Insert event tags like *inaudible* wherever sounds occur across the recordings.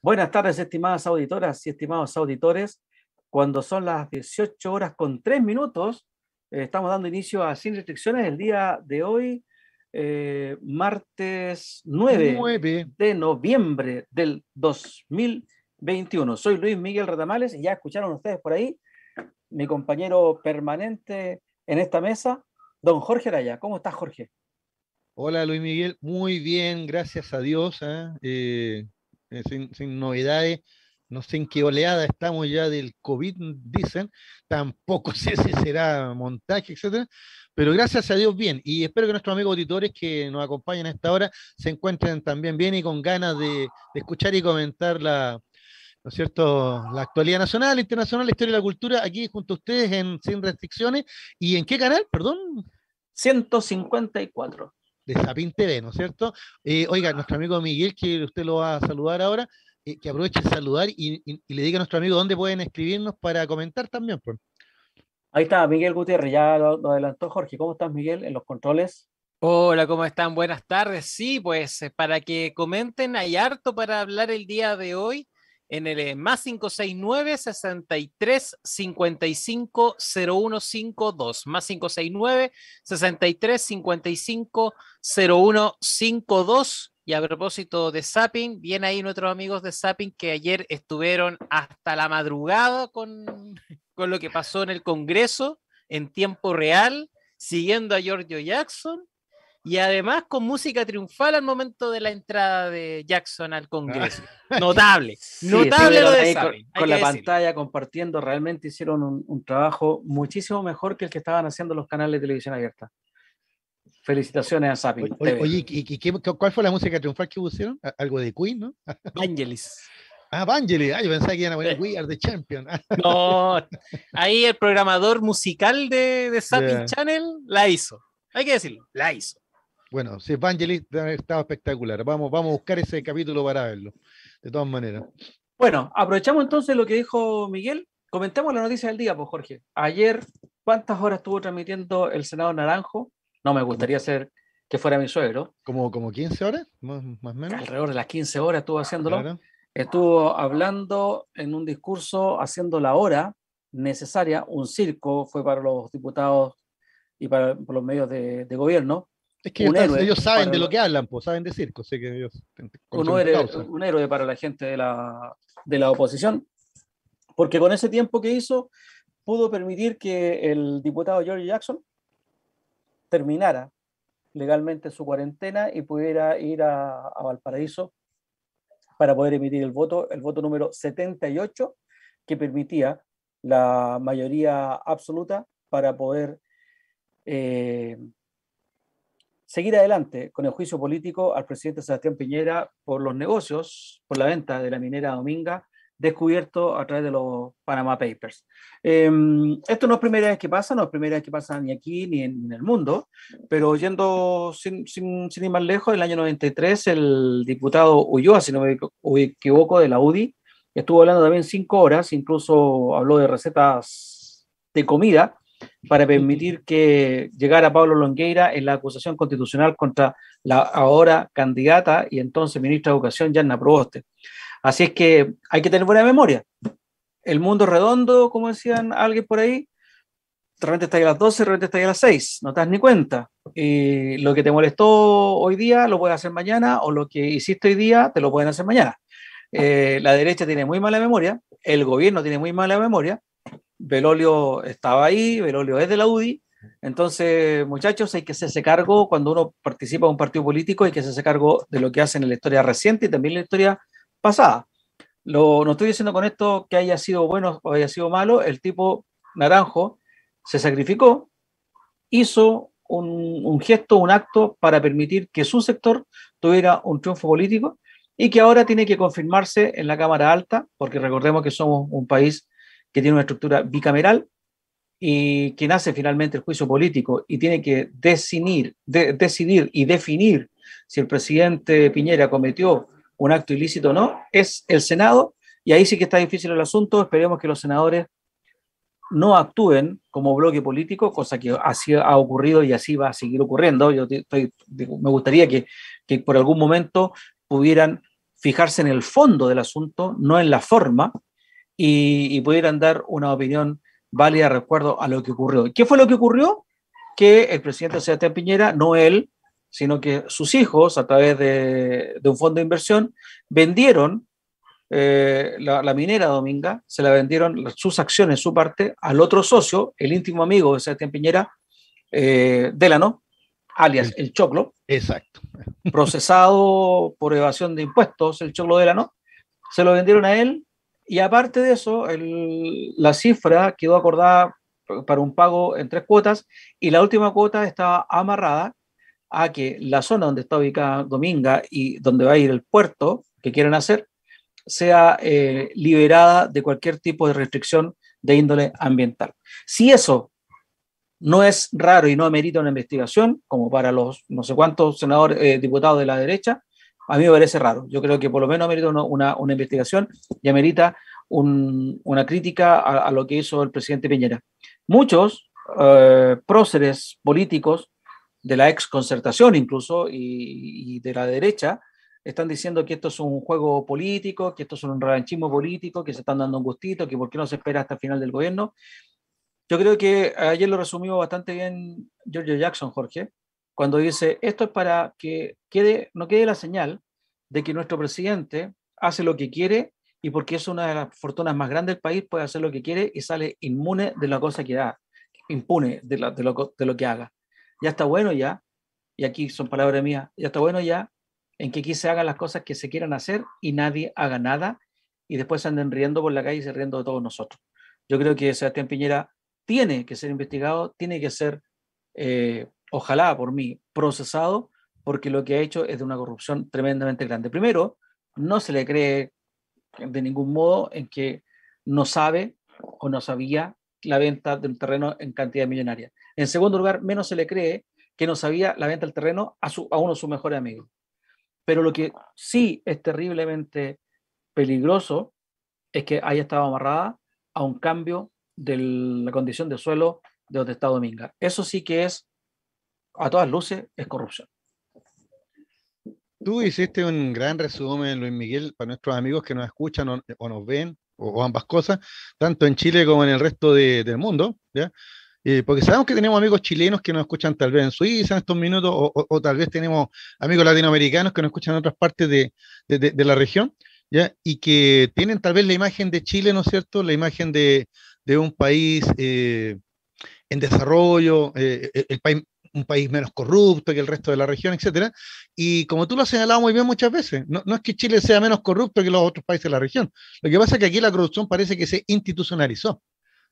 Buenas tardes, estimadas auditoras y estimados auditores. Cuando son las 18 horas con 3 minutos, eh, estamos dando inicio a Sin Restricciones el día de hoy, eh, martes 9, de noviembre del 2021. Soy Luis Miguel Radamales y ya escucharon ustedes por ahí mi compañero permanente en esta mesa, don Jorge Araya. ¿Cómo estás, Jorge? Hola, Luis Miguel. Muy bien, gracias a Dios. ¿ah? ¿eh? Eh, sin, sin, novedades, no sé en qué oleada estamos ya del COVID, dicen, tampoco *laughs* sé si será montaje, etcétera, pero gracias a Dios bien, y espero que nuestros amigos auditores que nos acompañan a esta hora se encuentren también bien y con ganas de, escuchar y comentar la, ¿no cierto? La actualidad nacional, internacional, la historia y la cultura, aquí junto a ustedes en Sin Restricciones. ¿Y en qué canal? Perdón. 154 de Sapin TV, ¿no es cierto? Eh, oiga, nuestro amigo Miguel, que usted lo va a saludar ahora, eh, que aproveche de saludar y, le diga a nuestro amigo dónde pueden escribirnos para comentar también. Pues. Ahí está, Miguel Gutiérrez, ya lo adelantó Jorge. ¿Cómo estás, Miguel, en los controles? Hola, ¿cómo están? Buenas tardes. Sí, pues eh, para que comenten, hay harto para hablar el día de hoy en el eh, más 569 63 55 0152. Más 569 63 55 0152. Y a propósito de Zapping, bien ahí nuestros amigos de Zapping que ayer estuvieron hasta la madrugada con, *laughs* con lo que pasó en el Congreso en tiempo real, siguiendo a Giorgio Jackson y además con música triunfal al momento de la entrada de Jackson al Congreso. Ah. Notable, *laughs* notable lo de Con, con la pantalla compartiendo, realmente hicieron un, trabajo muchísimo mejor que el que estaban haciendo los canales de televisión abierta. Felicitaciones a Zapping. Oye, ¿y, cuál fue la música triunfal que pusieron? Algo de Queen, ¿no? *laughs* Angelis. Ah, Vangelis, ah, yo pensaba que iban a poner We Are the Champion. *laughs* no, ahí el programador musical de, de Channel la hizo. Hay que decirlo, la hizo. Bueno, si Evangelist estaba espectacular. Vamos, vamos a buscar ese capítulo para verlo, de todas maneras. Bueno, aprovechamos entonces lo que dijo Miguel. Comentemos la noticia del día, pues Jorge. Ayer, ¿cuántas horas estuvo transmitiendo el Senado Naranjo? No me gustaría ser que fuera mi suegro. ¿Como, como 15 horas, más, o menos? Alrededor de las 15 horas estuvo haciéndolo. Estuvo hablando en un discurso, haciendo la hora necesaria, un circo fue para los diputados y para, los medios de gobierno es que ellos, saben de lo que hablan, pues, saben de circo, así que ellos un héroe, para la gente de la, de oposición, porque con ese tiempo que hizo pudo permitir que el diputado George Jackson terminara legalmente su cuarentena y pudiera ir a, Valparaíso para poder emitir el voto, el voto número 78, que permitía la mayoría absoluta para poder eh, seguir adelante con el juicio político al presidente Sebastián Piñera por los negocios, por la venta de la minera Dominga, descubierto a través de los Panama Papers. Em, esto no es primera vez que pasa, no es primera vez que pasa ni aquí ni en el mundo, pero yendo sin, sin, sin ir más lejos, en el año 93 el diputado Ulloa, si no me equivoco, de la UDI, estuvo hablando también cinco horas, incluso habló de recetas de comida, para permitir que llegara Pablo Longueira en la acusación constitucional contra la ahora candidata y entonces ministra de Educación, Yanna Proboste. Así es que hay que tener buena memoria. El mundo redondo, como decían alguien por ahí, de está ahí a las 12, de está ahí a las 6, no te das ni cuenta. Y lo que te molestó hoy día lo puedes hacer mañana o lo que hiciste hoy día te lo pueden hacer mañana. Eh, la derecha tiene muy mala memoria, el gobierno tiene muy mala memoria Belolio estaba ahí, Belolio es de la UDI. Entonces, muchachos, hay que hacerse cargo cuando uno participa en un partido político, hay que hacerse cargo de lo que hace en la historia reciente y también en la historia pasada. Lo, no estoy diciendo con esto que haya sido bueno o haya sido malo, el tipo naranjo se sacrificó, hizo un gesto, un acto para permitir que su sector tuviera un triunfo político y que ahora tiene que confirmarse en la Cámara Alta, porque recordemos que somos un país tiene una estructura bicameral y quien hace finalmente el juicio político y tiene que decidir, decidir y definir si el presidente Piñera cometió un acto ilícito o no, es el Senado. Y ahí sí que está difícil el asunto. Esperemos que los senadores no actúen como bloque político, cosa que así ha ocurrido y así va a seguir ocurriendo. Yo me gustaría que, que por algún momento pudieran fijarse en el fondo del asunto, no en la forma, y, pudieran dar una opinión válida recuerdo a lo que ocurrió. ¿Qué fue lo que ocurrió? Que el presidente Sebastián Piñera, no él, sino que sus hijos, a través de, un fondo de inversión, vendieron eh, la, minera Dominga, se la vendieron sus acciones, su parte, al otro socio, el íntimo amigo de Sebastián Piñera, eh, Delano, alias El Choclo. Exacto. Procesado por evasión de impuestos, el Choclo Delano, se lo vendieron a él y aparte de eso, la cifra quedó acordada para un pago en tres cuotas y la última cuota estaba amarrada a que la zona donde está ubicada Dominga y donde va a ir el puerto que quieren hacer sea eh, liberada de cualquier tipo de restricción de índole ambiental. Si eso no es raro y no amerita una investigación, como para los no sé cuántos senadores, eh, diputados de la derecha, a mí me parece raro. Yo creo que por lo menos amerita una, una investigación y amerita una crítica a, lo que hizo el presidente Piñera. Muchos eh, próceres políticos de la ex concertación incluso y, y, de la derecha están diciendo que esto es un juego político, que esto es un revanchismo político, que se están dando un gustito, que por qué no se espera hasta el final del gobierno. Yo creo que ayer lo resumió bastante bien Giorgio Jackson, Jorge, cuando dice, esto es para que quede, no quede la señal de que nuestro presidente hace lo que quiere y porque es una de las fortunas más grandes del país, puede hacer lo que quiere y sale inmune de la cosa que da, impune de, lo, que haga. Ya está bueno ya, y aquí son palabras mías, ya está bueno ya en que aquí se hagan las cosas que se quieran hacer y nadie haga nada y después anden riendo por la calle y se riendo de todos nosotros. Yo creo que Sebastián Piñera tiene que ser investigado, tiene que ser eh, ojalá por mí, procesado, porque lo que ha hecho es de una corrupción tremendamente grande. Primero, no se le cree de ningún modo en que no sabe o no sabía la venta de un terreno en cantidad millonaria. En segundo lugar, menos se le cree que no sabía la venta del terreno a, uno de sus mejores amigos. Pero lo que sí es terriblemente peligroso es que haya estado amarrada a un cambio de la condición de suelo de donde está Dominga. Eso sí que es a todas luces es corrupción. Tú hiciste un gran resumen, Luis Miguel, para nuestros amigos que nos escuchan o, nos ven, o, ambas cosas, tanto en Chile como en el resto del mundo, ¿ya? Eh, porque sabemos que tenemos amigos chilenos que nos escuchan tal vez en Suiza en estos minutos, o, tal vez tenemos amigos latinoamericanos que nos escuchan en otras partes de, la región, ¿ya? y que tienen tal vez la imagen de Chile, ¿no es cierto? La imagen de, un país eh, en desarrollo, eh, el, país un país menos corrupto que el resto de la región, etcétera. Y como tú lo has señalado muy bien muchas veces, no, no, es que Chile sea menos corrupto que los otros países de la región. Lo que pasa es que aquí la corrupción parece que se institucionalizó.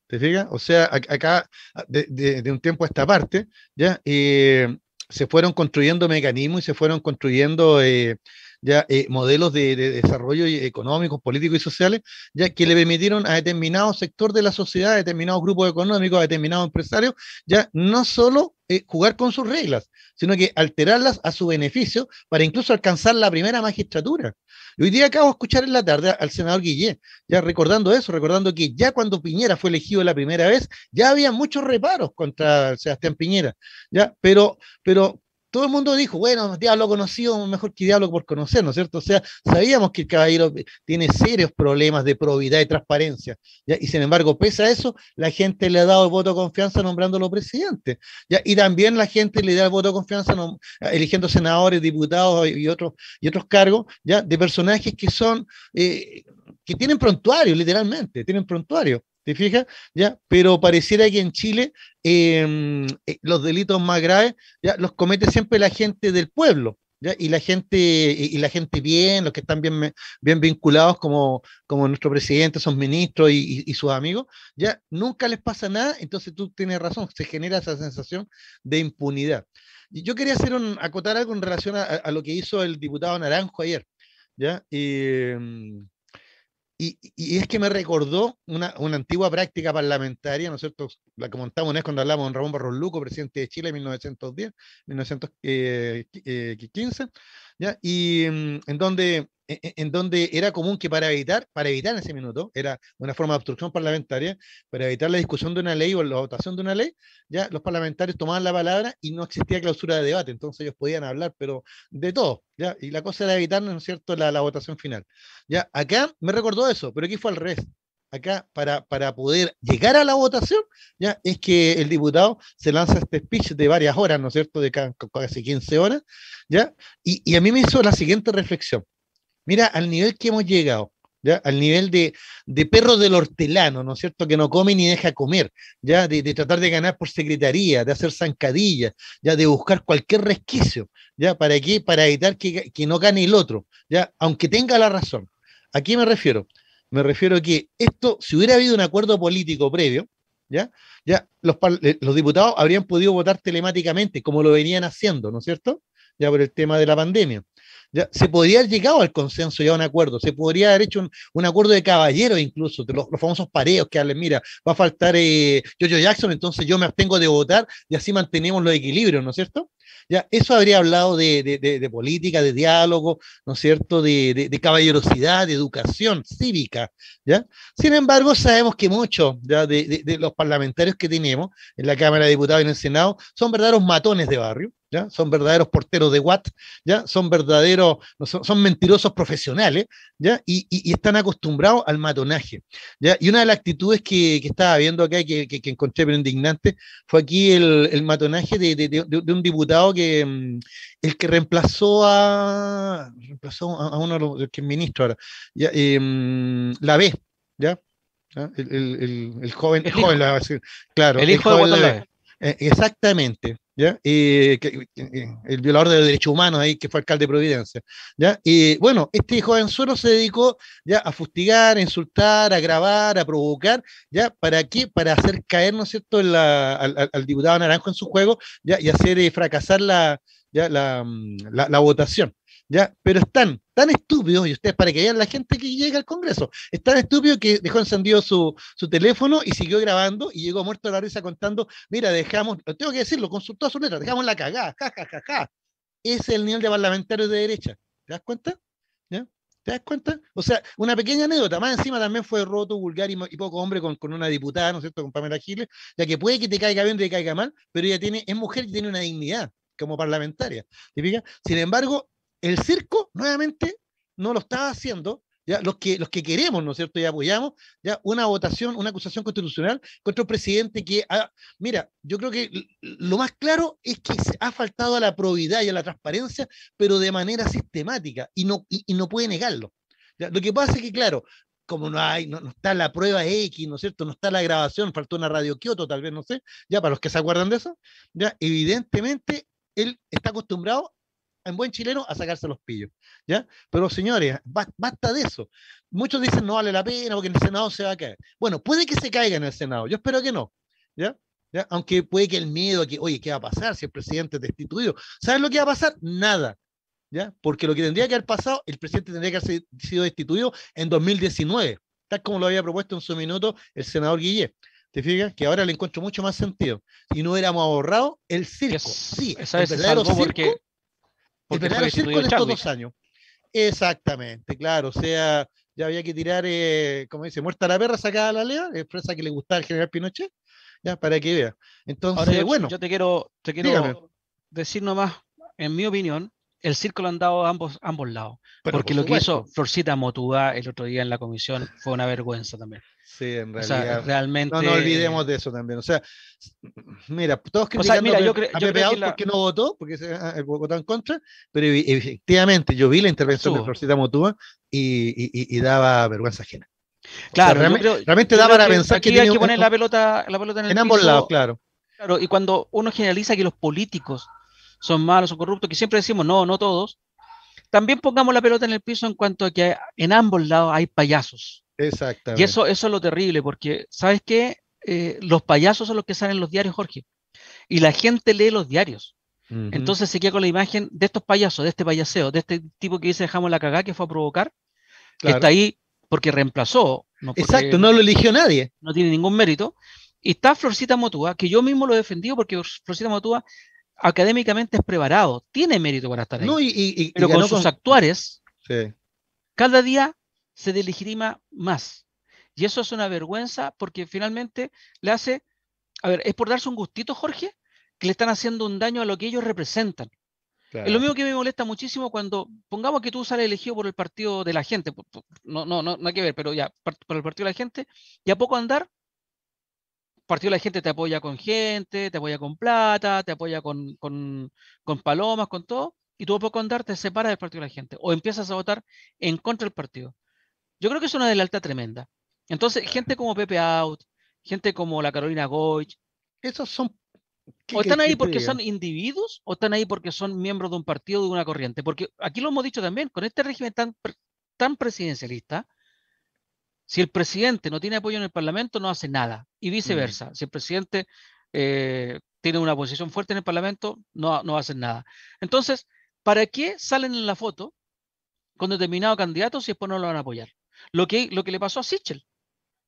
¿Te fijas? O sea, acá, ah, de, de, un tiempo a esta parte, ya eh, se fueron construyendo mecanismos y se fueron construyendo eh, eh, modelos de, desarrollo económico, político y sociales, ya que le permitieron a determinado sector de la sociedad, a determinados grupos económicos, a determinados empresarios, ya no solo eh, jugar con sus reglas, sino que alterarlas a su beneficio para incluso alcanzar la primera magistratura. Y hoy día acabo de escuchar en la tarde al senador Guillé, ya recordando eso, recordando que ya cuando Piñera fue elegido la primera vez, ya había muchos reparos contra Sebastián Piñera, ya, pero, pero todo el mundo dijo, bueno, diablo conocido, mejor que diablo por conocer, ¿no es cierto? O sea, sabíamos que el caballero tiene serios problemas de probidad y transparencia, ¿ya? y sin embargo, pese a eso, la gente le ha dado voto de confianza nombrándolo presidente, ¿ya? y también la gente le da el voto de confianza eligiendo senadores, diputados y otros, y otros cargos, ¿ya? de personajes que son, eh, que tienen prontuario, literalmente, tienen prontuario. ¿Te fijas? ¿Ya? Pero pareciera que en Chile em, eh, los delitos más graves ¿ya? los comete siempre la gente del pueblo. ¿Ya? y la gente y la gente bien los que están bien bien vinculados como como nuestro presidente sus ministros y, sus amigos ya nunca les pasa nada entonces tú tienes razón se genera esa sensación de impunidad yo quería hacer un acotar algo en relación a, lo que hizo el diputado Naranjo ayer ya eh, y, es que me recordó una, antigua práctica parlamentaria, ¿no es cierto? La que una cuando hablamos con Ramón Barros Luco, presidente de Chile en 1910, 1915, ¿ya? Y mm, en donde, e, e, en donde era común que para evitar, para evitar en ese minuto, era una forma de obstrucción parlamentaria, para evitar la discusión de una ley o la votación de una ley, ya los parlamentarios tomaban la palabra y no existía clausura de debate, entonces ellos podían hablar, pero de todo, ¿ya? Y la cosa era evitar, ¿no es cierto?, la, la votación final. ¿ya? Acá me recordó eso, pero aquí fue al revés, acá para, poder llegar a la votación, ya es que el diputado se lanza este speech de varias horas, ¿no es cierto?, de casi 15 horas, ¿ya? Y, y a mí me hizo la siguiente reflexión. Mira, al nivel que hemos llegado, ¿Ya? al nivel de, perro del hortelano, ¿no es cierto? Que no come ni deja comer, ¿ya? De, de, tratar de ganar por secretaría, de hacer zancadillas, ¿ya? De buscar cualquier resquicio, ¿ya? ¿Para qué? Para evitar que, que no gane el otro, ¿ya? Aunque tenga la razón. aquí me refiero? Me refiero a que esto, si hubiera habido un acuerdo político previo, ¿ya? Ya los, eh, los diputados habrían podido votar telemáticamente, como lo venían haciendo, ¿no es cierto? Ya por el tema de la pandemia se podría haber llegado al consenso y a un acuerdo, se podría haber hecho un, acuerdo de caballeros incluso, los, famosos pareos que hablen, mira, va a faltar eh, Jackson, entonces yo me abstengo de votar y así mantenemos los equilibrios, ¿no es cierto? Ya, eso habría hablado de, de política, de diálogo, ¿no es cierto? De, caballerosidad, de educación cívica, ¿ya? Sin embargo, sabemos que muchos de, los parlamentarios que tenemos en la Cámara de Diputados y en el Senado son verdaderos matones de barrio, son verdaderos porteros de Watt, ¿ya? Son verdaderos, son, mentirosos profesionales, ¿ya? Y, y, están acostumbrados al matonaje, ¿ya? Y una de las actitudes que, que estaba viendo acá y que, que, encontré pero indignante fue aquí el, el matonaje de, de, un diputado que, mm, el que reemplazó a, reemplazó a, uno de los, que es ministro ahora, ¿ya? Eh, mm, la B, ¿ya? El, el, el, joven, el claro, el hijo, de la eh, exactamente, ¿ya? Y, el violador de los derechos humanos ahí, que fue alcalde de Providencia, ¿ya? Y bueno, este joven Suero se dedicó ya a fustigar, a insultar, a grabar, a provocar, ¿ya? ¿Para qué? Para hacer caer, ¿no es cierto?, al, diputado Naranjo en su juego, ¿ya? Y hacer eh, fracasar la, mm, la, la votación. Pero están tan estúpidos, y ustedes para que vean la gente que llega al Congreso, es tan estúpido que dejó encendido su, teléfono y siguió grabando y llegó muerto de la risa contando, mira, dejamos, tengo que decirlo, consultó a su letra, dejamos la cagada, jajajaja. Ese es el nivel de parlamentarios de derecha. ¿Te das cuenta? ¿Te das cuenta? O sea, una pequeña anécdota. Más encima también fue roto, vulgar y, poco hombre con, una diputada, ¿no es cierto? Con Pamela Giles, ya que puede que te caiga bien y te caiga mal, pero ella tiene, es mujer y tiene una dignidad como parlamentaria. ¿Te Sin embargo, el circo, nuevamente, no lo está haciendo. Ya, los, que, los que queremos, ¿no es cierto? Y apoyamos ya una votación, una acusación constitucional contra un presidente que, mira, yo creo que lo más claro es que ha faltado a la probidad y a la transparencia, pero de manera sistemática y no, y, no puede negarlo. lo que pasa es que, claro, como no hay, no, está la prueba X, ¿no es cierto? No está la grabación, faltó una radio Kioto, tal vez, no sé, ya para los que se acuerdan de eso, ya evidentemente él está acostumbrado en buen chileno, a sacarse los pillos. ¿ya? Pero señores, basta de eso. Muchos dicen no vale la pena porque en el Senado se va a caer. Bueno, puede que se caiga en el Senado, yo espero que no. ¿ya? ¿Ya? Aunque puede que el miedo que, oye, ¿qué va a pasar si el presidente es destituido? ¿Sabes lo que va a pasar? Nada. ¿ya? Porque lo que tendría que haber pasado, el presidente tendría que haber sido destituido en 2019, tal como lo había propuesto en su minuto el senador guillé ¿Te fijas? Que ahora le encuentro mucho más sentido. Si no hubiéramos ahorrado el circo. Sí, ¿sabes? El verdadero circo porque el estos dos años. Exactamente, claro. O sea, ya había que tirar, eh, como dice, muerta la perra, sacada la lea, expresa que le gustaba al general Pinochet, ya para que vea. Entonces, bueno. Yo te quiero, te quiero decir nomás, en mi opinión, el círculo lo han ambos, ambos lados. porque lo que hizo Florcita motuda el otro día en la comisión fue una vergüenza también. Sí, en realidad. No, nos olvidemos de eso también. O sea, mira, todos que o sea, yo porque no votó, porque votó ah, en contra, pero e, efectivamente yo vi la intervención de Florcita Motúa y, daba vergüenza ajena. Claro, realmente, daba da que pensar hay que poner la pelota, en, el en ambos lados, claro. Claro, y cuando uno generaliza que los políticos son malos o corruptos, que siempre decimos no, no todos, también pongamos la pelota en el piso en cuanto a que en ambos lados hay payasos. Exactamente. Y eso, eso es lo terrible, porque, ¿sabes qué? Eh, los payasos son los que salen en los diarios, Jorge. Y la gente lee los diarios. Entonces se queda con la imagen de estos payasos, de este payaseo, de este tipo que dice dejamos la cagada que fue a provocar, que está ahí porque reemplazó. Exacto, no lo eligió nadie. No tiene ningún mérito. Y está Florcita Motúa, que yo mismo lo he defendido porque Florcita Motúa académicamente es preparado, tiene mérito para estar ahí. No, y, y, pero con sus actuares, cada día se delegitima más. Y eso es una vergüenza porque finalmente le hace, a ver, es por darse un gustito, Jorge, que le están haciendo un daño a lo que ellos representan. Es lo mismo que me molesta muchísimo cuando, pongamos que tú sales elegido por el partido de la gente, no, no, no, no hay que ver, pero ya, por el partido de la gente, y a poco andar, el partido de la gente te apoya con gente, te apoya con plata, te apoya con, con, con palomas, con todo, y tú a poco andar te separas del partido de la gente, o empiezas a votar en contra del partido. Yo creo que es una alta tremenda. Entonces, gente como Pepe Out, gente como la Carolina Goich. Esos son. ¿O están ahí porque son individuos o están ahí porque son miembros de un partido de una corriente? Porque aquí lo hemos dicho también, con este régimen tan, tan presidencialista, si el presidente no tiene apoyo en el Parlamento, no hace nada. Y viceversa, mm. si el presidente eh, tiene una posición fuerte en el Parlamento, no, no hace nada. Entonces, ¿para qué salen en la foto con determinado candidato si después no lo van a apoyar? Lo que, lo que le pasó a Sichel.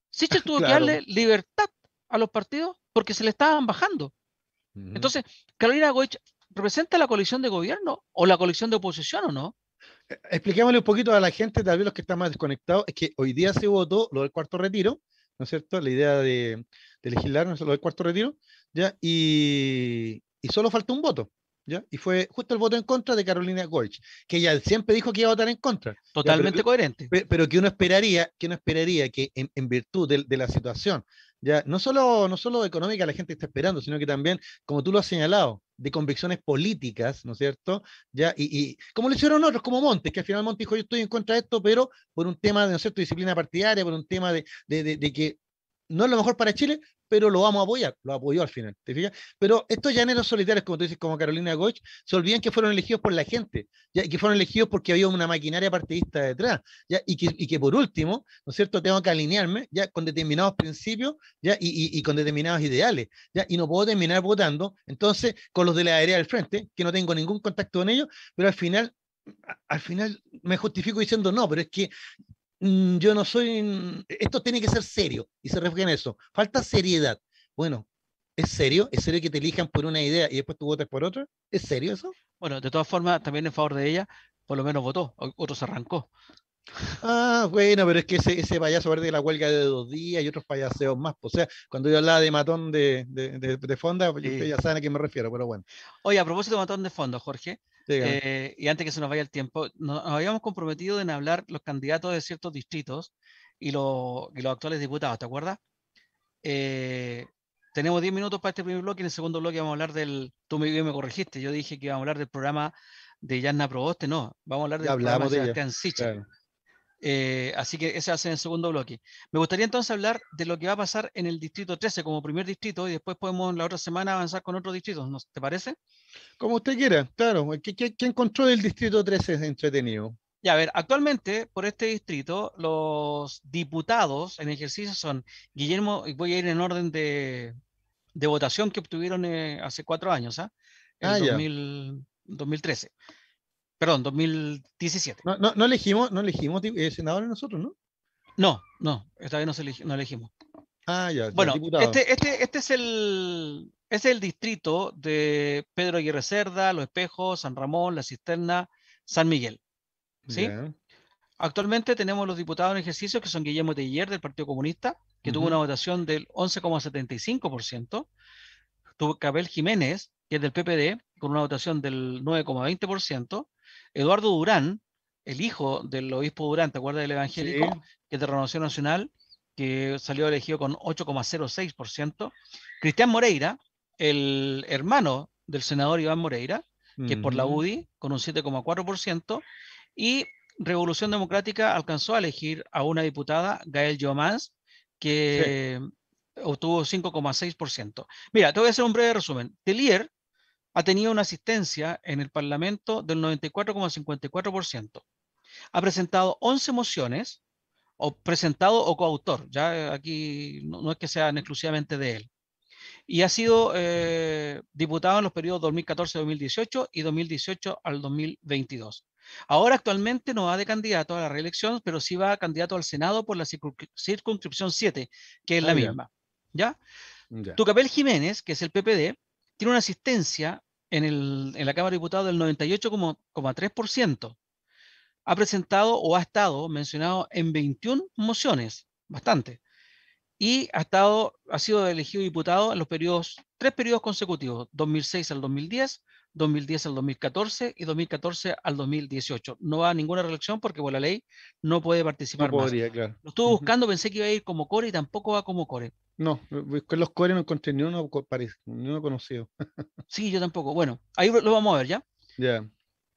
Sichel tuvo *laughs* que darle libertad a los partidos porque se le estaban bajando. Entonces, Carolina Goich, ¿representa la coalición de gobierno o la coalición de oposición o no? Eh, expliquémosle un poquito a la gente, tal vez los que están más desconectados, es que hoy día se votó lo del cuarto retiro, ¿no es cierto? La idea de, legislar lo del cuarto retiro, ¿ya? Y, y solo falta un voto. Y fue justo el voto en contra de Carolina Gorch, que ella siempre dijo que iba a votar en contra. Totalmente coherente. Pero que uno esperaría, que uno esperaría que en, virtud de, la situación, ya, no solo, no solo económica la gente está esperando, sino que también, como tú lo has señalado, de convicciones políticas, ¿no es cierto? Ya, y, como lo hicieron otros, como Montes, que al final Montes dijo, yo estoy en contra de esto, pero por un tema de, ¿no es cierto?, disciplina partidaria, por un tema de, de que no es lo mejor para Chile, pero lo vamos a apoyar, lo apoyó al final, ¿te fijas? Pero estos llaneros solitarios, como tú dices, como Carolina Goch, se olvidan que fueron elegidos por la gente, ¿ya? y que fueron elegidos porque había una maquinaria partidista detrás, ¿ya? Y, que, y que por último, ¿no es cierto?, tengo que alinearme ya con determinados principios ¿ya? Y, y, con determinados ideales, ¿ya? y no puedo terminar votando, entonces, con los de la área del frente, que no tengo ningún contacto con ellos, pero al final al final me justifico diciendo no, pero es que Mm, yo no soy, mm, e-, esto tiene que ser serio, y se refleja en eso. Falta seriedad. Bueno, ¿es serio? ¿Es serio que te elijan por una idea y después tú votas por otra? ¿Es serio eso? Bueno, de todas formas, también en favor de ella, por lo menos votó, otro se arrancó. Ah, bueno, pero es que ese, ese payaso verde de la huelga de dos días y otros payaseos más. Pues, o sea, cuando yo hablaba de matón de, de, fonda, pues, ustedes ya saben a qué me refiero, pero bueno. Oye, a propósito de matón de fondo, Jorge, eh, y antes que se nos vaya el tiempo, nos, habíamos comprometido en hablar los candidatos de ciertos distritos y, los actuales diputados, ¿te acuerdas? Eh, tenemos diez minutos para este primer bloque. y En el segundo bloque vamos a hablar del. Tú me, corregiste. Yo dije que íbamos a hablar del programa de Yanna Proboste. No, vamos a hablar del programa de Sebastián eh, así que ese va el segundo bloque. Me gustaría entonces hablar de lo que va a pasar en el distrito 13 como primer distrito y después podemos la otra semana avanzar con otros distritos, ¿no? ¿te parece? Como usted quiera, claro. ¿Qué, encontró del distrito 13 entretenido? Ya, a ver, actualmente por este distrito los diputados en ejercicio son Guillermo, y voy a ir en orden de, de votación que obtuvieron eh, hace cuatro años, ¿ah? ah en 2013 perdón, 2017. No, no, no elegimos, no elegimos eh, senadores nosotros, ¿no? No, no, esta vez no, elegimos. Ah, ya. Bueno, este, este, este es el, es el distrito de Pedro Aguirre Cerda, Los Espejos, San Ramón, La Cisterna, San Miguel. ¿Sí? Actualmente tenemos los diputados en ejercicio que son Guillermo Teller del Partido Comunista, que tuvo una votación del 11,75%, tuvo Cabel Jiménez, que es del PPD, con una votación del 9,20%, Eduardo Durán, el hijo del obispo Durán, ¿te acuerdas del evangélico? Que es de Nacional, que salió elegido con 8,06%. Cristian Moreira, el hermano del senador Iván Moreira, que por la UDI, con un 7,4%. Y Revolución Democrática alcanzó a elegir a una diputada, Gael Giomans, que obtuvo 5,6%. Mira, te voy a hacer un breve resumen. Telier ha tenido una asistencia en el Parlamento del 94,54%. Ha presentado 11 mociones, o presentado o coautor, ya aquí no, es que sean exclusivamente de él. Y ha sido eh, diputado en los periodos 2014-2018 y 2018 al 2022. Ahora actualmente no va de candidato a la reelección, pero sí va candidato al Senado por la circunscripción 7, que es la ah, misma. ¿Ya? Tucapel Jiménez, que es el PPD, tiene una asistencia en, la Cámara de Diputados del 98,3%. Ha presentado o ha estado mencionado en 21 mociones, bastante. Y ha, estado, ha sido elegido diputado en los periodos, tres periodos consecutivos, 2006 al 2010, 2010 al 2014 y 2014 al 2018. No va a ninguna reelección porque por la ley no puede participar. podría, más. Lo estuve buscando, pensé que iba a ir como core y tampoco va como core. No, eh, los cores no encontré ni uno, ni uno conocido. *laughs* sí, yo tampoco. Bueno, ahí lo vamos a ver ya. Ya.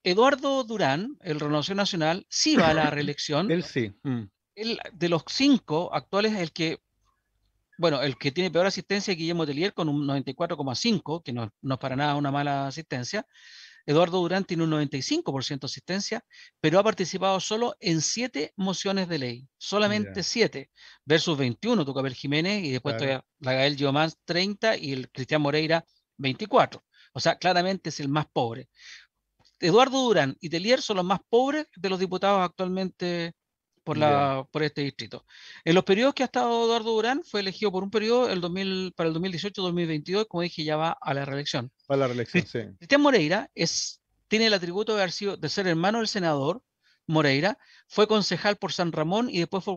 Eduardo Durán, el Renovación Nacional, sí va a la *coughs* reelección. Él sí. Mm. Él, de los cinco actuales, el que, bueno, el que tiene peor asistencia es Guillermo Telier con un 94,5, que no, no, es para nada una mala asistencia. Eduardo Durán tiene un 95% de asistencia, pero ha participado solo en siete mociones de ley, solamente siete. versus 21 toca ver Jiménez y después la Gael 30 y el Cristian Moreira 24. O sea, claramente es el más pobre. Eduardo Durán y Telier son los más pobres de los diputados actualmente por, la, este distrito. En los periodos que ha estado Eduardo Durán, fue elegido por un periodo el 2000, para el 2018-2022, como dije, ya va a la reelección. A la reelección, sí. Cristian Moreira tiene el atributo de, haber sido, de ser hermano del senador Moreira, fue concejal por San Ramón y después fue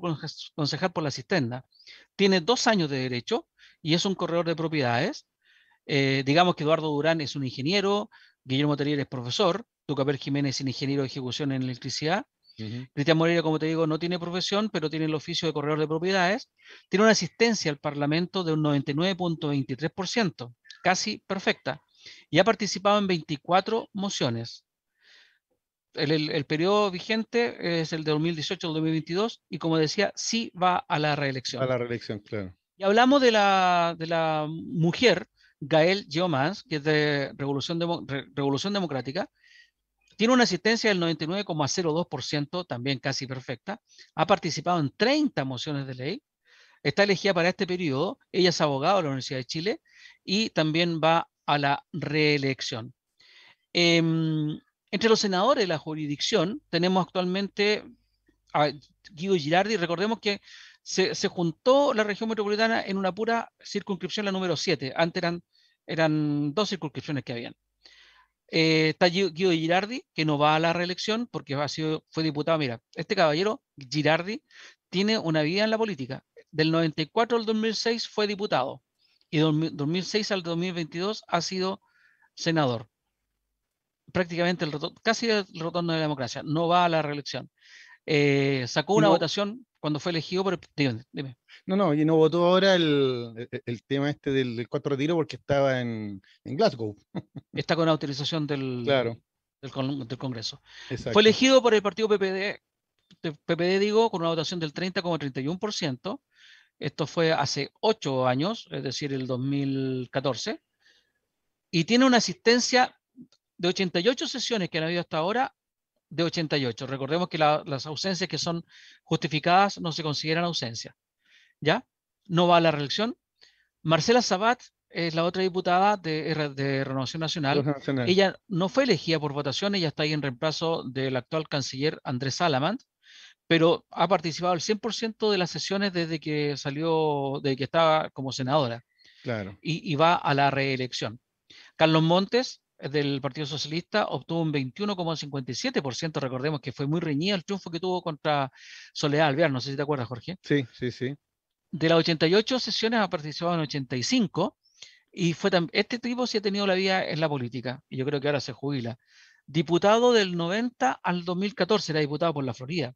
concejal por La Sistenda Tiene dos años de derecho y es un corredor de propiedades. Eh, digamos que Eduardo Durán es un ingeniero, Guillermo Terrier es profesor, Tucapel Jiménez es ingeniero de ejecución en electricidad, Cristian Moreira, como te digo, no tiene profesión, pero tiene el oficio de corredor de propiedades. Tiene una asistencia al Parlamento de un 99.23%, casi perfecta, y ha participado en 24 mociones. El, periodo vigente es el de 2018 al 2022 y como decía, sí va a la reelección. A la reelección, claro. Y hablamos de la, mujer, Gael Geomans, que es de Revolución, Revolución Democrática, tiene una asistencia del 99,02%, también casi perfecta. Ha participado en 30 mociones de ley. Está elegida para este periodo. Ella es abogada de la Universidad de Chile y también va a la reelección. Em, entre los senadores de la jurisdicción tenemos actualmente a Guido Girardi. Recordemos que se, juntó la región metropolitana en una pura circunscripción, la número 7. Antes eran, eran dos circunscripciones que habían. Eh, está Guido Girardi, que no va a la reelección porque ha sido, fue diputado. Mira, este caballero, Girardi, tiene una vida en la política. Del 94 al 2006 fue diputado y del 2006 al 2022 ha sido senador. Prácticamente el casi el retorno de la democracia. No va a la reelección. Eh, sacó una votación cuando fue elegido, pero dime, dime. No, no, y no votó ahora el, e, e, tema este del, del, cuatro retiro porque estaba en, Glasgow. *laughs* Está con autorización del, del, Congreso. Fue elegido por el partido PPD, PPD digo, con una votación del 30,31%. Esto fue hace ocho años, es decir, el 2014. Y tiene una asistencia de 88 sesiones que han habido hasta ahora, de 88. Recordemos que las ausencias que son justificadas no se consideran ausencias. ¿ya? No va a la reelección. Marcela Sabat es la otra diputada de, de Renovación Nacional. Ella no fue elegida por votación, ella está ahí en reemplazo del actual canciller Andrés Salamand, pero ha participado el 100% de las sesiones desde que salió, desde que estaba como senadora. Claro. Y, y va a la reelección. Carlos Montes, del Partido Socialista obtuvo un 21,57%. Recordemos que fue muy reñido el triunfo que tuvo contra Soledad Alvear. No sé si te acuerdas, Jorge. Sí, sí, sí de las 88 sesiones ha participado en 85 y fue este tipo sí ha tenido la vida en la política y yo creo que ahora se jubila. Diputado del 90 al 2014, era diputado por la Florida.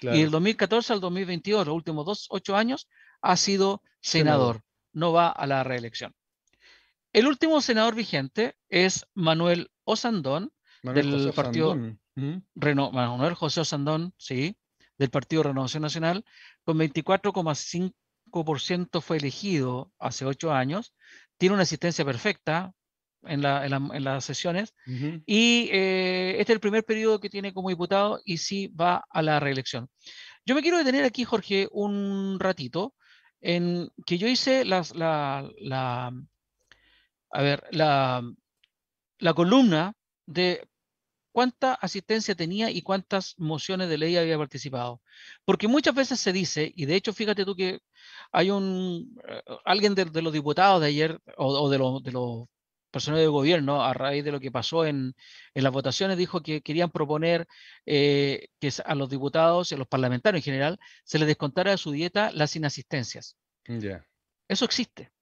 Y del 2014 al 2022, los últimos dos, ocho años, ha sido senador. No va a la reelección. El último senador vigente es Manuel Osandón, del partido Manuel José Osandón, sí, del partido Renovación Nacional, con 24,5 ciento fue elegido hace ocho años, tiene una asistencia perfecta en, las sesiones y eh, este es el primer periodo que tiene como diputado y sí va a la reelección. Yo me quiero detener aquí, Jorge, un ratito en que yo hice la, a ver, la, la columna de cuánta asistencia tenía y cuántas mociones de ley había participado. Porque muchas veces se dice, y de hecho fíjate tú que hay un, eh, alguien de, los diputados de ayer o, de, los, de los de gobierno, a raíz de lo que pasó en, las votaciones, dijo que querían proponer eh, que a los diputados y a los parlamentarios en general se les descontara de su dieta las inasistencias. Eso existe.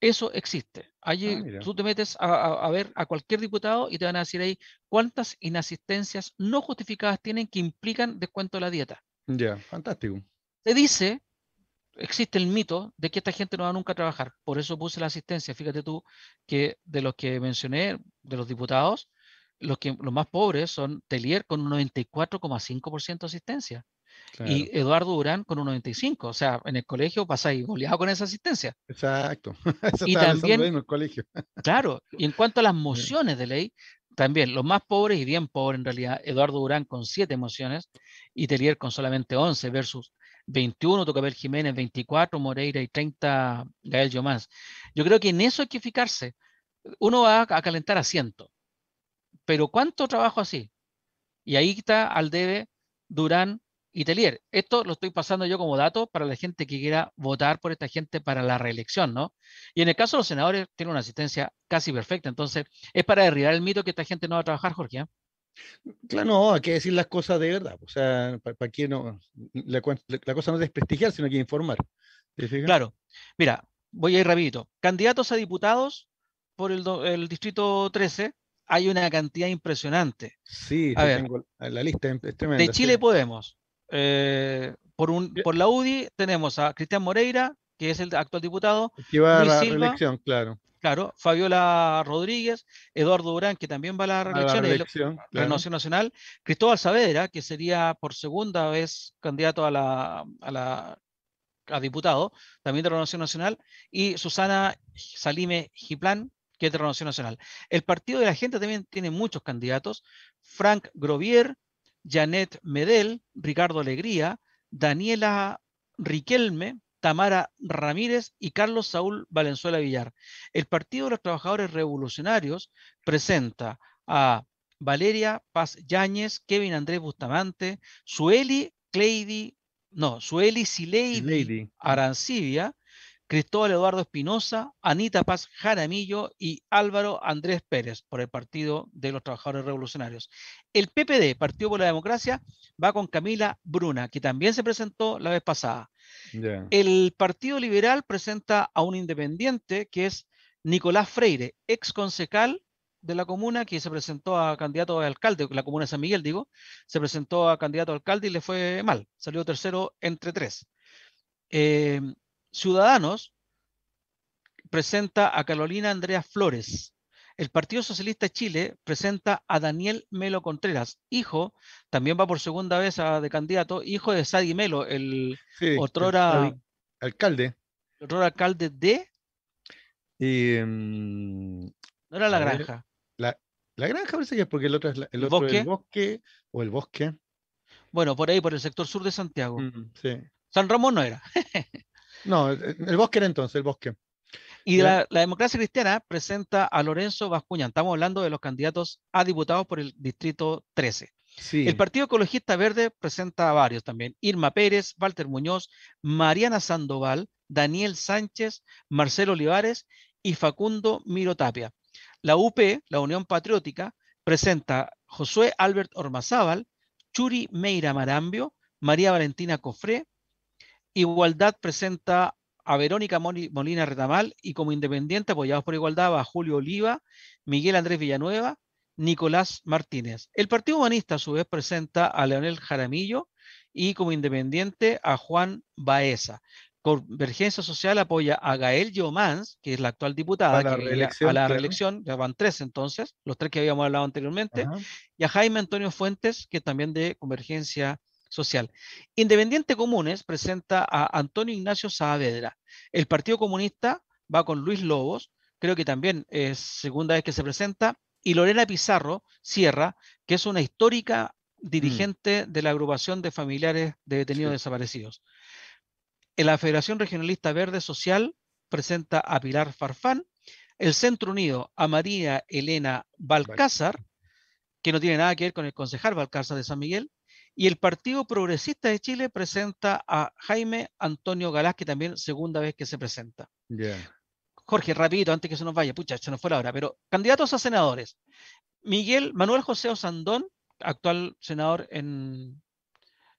Eso existe. Ah, Allí tú te metes a, ver a cualquier diputado y te van a decir ahí cuántas inasistencias no justificadas tienen que implican descuento de la dieta. Ya, fantástico. Te dice, existe el mito de que esta gente no va nunca a trabajar. Por eso puse la asistencia. Fíjate tú que de los que mencioné, de los diputados, los, que, los más pobres son Telier con un 94,5% de asistencia. Y Eduardo Durán con un 95. O sea, en el colegio pasáis goleado con esa asistencia. Exacto. *laughs* y también, en el colegio. *laughs* Claro. Y en cuanto a las mociones de ley, también los más pobres y bien pobres en realidad, Eduardo Durán con 7 mociones y Telier con solamente 11 versus 21 toca ver Jiménez, 24 Moreira y 30 Gael más Yo creo que en eso hay que fijarse. Uno va a calentar asiento. Pero ¿cuánto trabajo así? Y ahí está al debe Durán, y Telier, esto lo estoy pasando yo como dato para la gente que quiera votar por esta gente para la reelección, ¿no? Y en el caso de los senadores, tiene una asistencia casi perfecta. Entonces, es para derribar el mito que esta gente no va a trabajar, Jorge. ¿eh? Claro, no, hay que decir las cosas de verdad. O sea, para, no. La, cosa no es desprestigiar, sino que informar. Claro. Mira, voy a ir rapidito. Candidatos a diputados por el, distrito 13, hay una cantidad impresionante. Sí, a tengo la lista De Chile Podemos, eh, por, un, por la UDI tenemos a Cristian Moreira, que es el actual diputado. Que va a la reelección, claro. Claro, Fabiola Rodríguez, Eduardo Durán, que también va a la reelección, reelección Nacional, Cristóbal Saavedra, que sería por segunda vez candidato a la, la diputado, también de Renovación Nacional, y Susana Salime Giplán, que es de Renovación Nacional. El Partido de la Gente también tiene muchos candidatos, Frank Grovier, Janet Medel, Ricardo Alegría, Daniela Riquelme, Tamara Ramírez y Carlos Saúl Valenzuela Villar. El Partido de los Trabajadores Revolucionarios presenta a Valeria Paz Yáñez, Kevin Andrés Bustamante, Sueli Cleidi, no, Sueli Sileidi Arancibia, Cristóbal Eduardo Espinosa, Anita Paz Jaramillo y Álvaro Andrés Pérez por el Partido de los Trabajadores Revolucionarios. El PPD, Partido por la Democracia, va con Camila Bruna, que también se presentó la vez pasada. El Partido Liberal presenta a un independiente que es Nicolás Freire, ex concejal de la comuna, que se presentó a candidato de alcalde, la comuna de San Miguel, digo, se presentó a candidato a alcalde y le fue mal, salió tercero entre tres. Eh, Ciudadanos presenta a Carolina Andrea Flores. El Partido Socialista de Chile presenta a Daniel Melo Contreras, hijo, también va por segunda vez de candidato, hijo de Sadi Melo, el otro otrora alcalde. alcalde de. no era la granja. La, granja parece que es porque el otro es el, otro bosque. el bosque o el bosque. Bueno, por ahí, por el sector sur de Santiago. Mm, San Ramón no era. *laughs* No, eh, el Bosque era entonces, el Bosque. Y la, democracia cristiana presenta a Lorenzo Vascuña. Estamos hablando de los candidatos a diputados por el distrito 13. El Partido Ecologista Verde presenta a varios también. Irma Pérez, Walter Muñoz, Mariana Sandoval, Daniel Sánchez, Marcelo Olivares y Facundo Miro Tapia. La UP, la Unión Patriótica, presenta Josué Albert Ormazábal, Churi Meira Marambio, María Valentina Cofré, Igualdad presenta a Verónica Molina Retamal y como independiente apoyados por Igualdad a Julio Oliva, Miguel Andrés Villanueva, Nicolás Martínez. El Partido Humanista a su vez presenta a Leonel Jaramillo y como independiente a Juan Baeza. Convergencia Social apoya a Gael Yomans, que es la actual diputada, a la, reelección, ya van tres entonces, los tres que habíamos hablado anteriormente, y a Jaime Antonio Fuentes, que también de Convergencia social. Independiente Comunes presenta a Antonio Ignacio Saavedra. El Partido Comunista va con Luis Lobos, creo que también es segunda vez que se presenta, y Lorena Pizarro Sierra, que es una histórica mm. dirigente de la agrupación de familiares de detenidos desaparecidos. En la Federación Regionalista Verde Social presenta a Pilar Farfán, el Centro Unido a María Elena Balcázar, que no tiene nada que ver con el concejal Balcázar de San Miguel, y el Partido Progresista de Chile presenta a Jaime Antonio Galás, que también segunda vez que se presenta. Jorge, rapidito, antes que se nos vaya, pucha, se nos fue la hora, pero candidatos a senadores. Miguel Manuel José Osandón, actual senador en...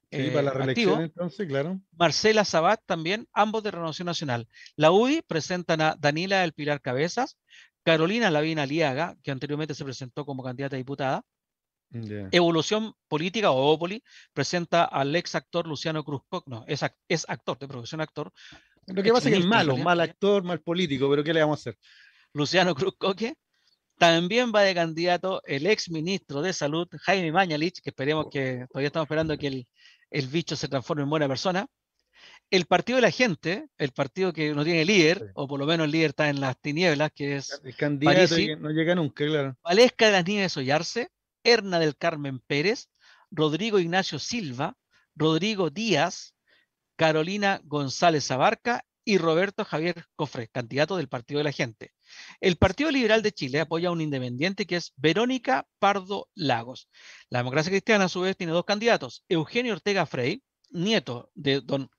Eh, la reelección entonces, claro. Marcela Sabat también, ambos de Renovación Nacional. La UDI presentan a Danila del Pilar Cabezas, Carolina Lavina Aliaga, que anteriormente se presentó como candidata a diputada, Evolución Política o Opoli presenta al ex actor Luciano Cruz no, es, actor, de profesión actor. Lo que pasa es que es malo, mal actor, mal político, pero ¿qué le vamos a hacer? Luciano Cruz También va de candidato el ex ministro de Salud, Jaime Mañalich, que esperemos oh. que todavía estamos esperando que el, el bicho se transforme en buena persona. El partido de la gente, el partido que no tiene líder, o por lo menos el líder está en las tinieblas, que es. El candidato no llega nunca, claro. Valesca de las Nieves Ollarse, Erna del Carmen Pérez, Rodrigo Ignacio Silva, Rodrigo Díaz, Carolina González Abarca y Roberto Javier Cofre, candidato del Partido de la Gente. El Partido Liberal de Chile apoya a un independiente que es Verónica Pardo Lagos. La democracia cristiana, a su vez, tiene dos candidatos, Eugenio Ortega Frey, nieto de don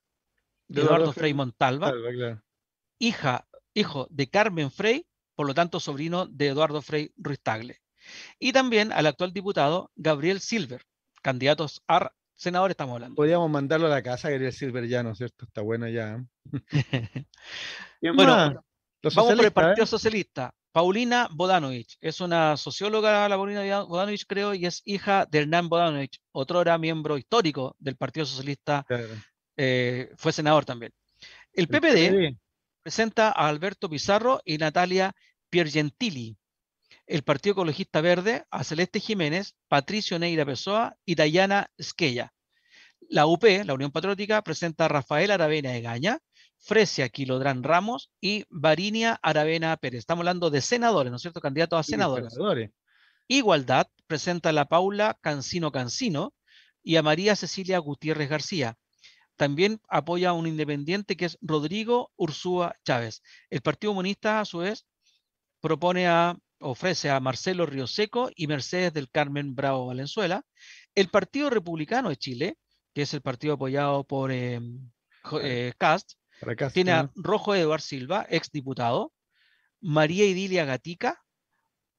Eduardo Frey Montalva, hija, hijo de Carmen Frey, por lo tanto sobrino de Eduardo Frey Ruiz Tagle y también al actual diputado Gabriel Silver, candidatos a senador estamos hablando. Podríamos mandarlo a la casa, Gabriel Silver ya, ¿no es cierto? Está bueno ya. ¿eh? *laughs* bueno, Los vamos por el ¿eh? Partido Socialista. Paulina Bodanovich es una socióloga, la Paulina Bodanovich creo, y es hija de Hernán Bodanovich, otro era miembro histórico del Partido Socialista, eh, fue senador también. El PPD, el PPD presenta a Alberto Pizarro y Natalia Piergentili el Partido Ecologista Verde a Celeste Jiménez, Patricio Neira Pessoa y Dayana Esquella. La UP, la Unión Patriótica, presenta a Rafael Aravena Egaña, Fresia Quilodrán Ramos y Varinia Aravena Pérez. Estamos hablando de senadores, ¿no es cierto? Candidatos a senadores. Igualdad presenta a la Paula Cancino Cancino y a María Cecilia Gutiérrez García. También apoya a un independiente que es Rodrigo Ursúa Chávez. El Partido Humanista, a su vez, propone a ofrece a Marcelo Rioseco y Mercedes del Carmen Bravo Valenzuela. El Partido Republicano de Chile, que es el partido apoyado por em, eh, Cast, tiene a Rojo Eduardo Silva, exdiputado, María Idilia Gatica,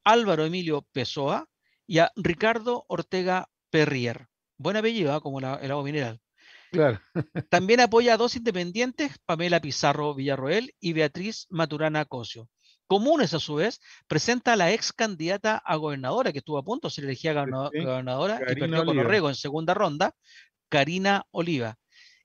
Álvaro Emilio Pessoa y a Ricardo Ortega Perrier. Buen apellido, ¿ah? como el agua mineral. También apoya a dos independientes, Pamela Pizarro Villarroel y Beatriz Maturana Cosio comunes a su vez, presenta a la ex candidata a gobernadora, que estuvo a punto de ser elegida gobernadora, y perdió con Orrego en segunda ronda, Karina Oliva.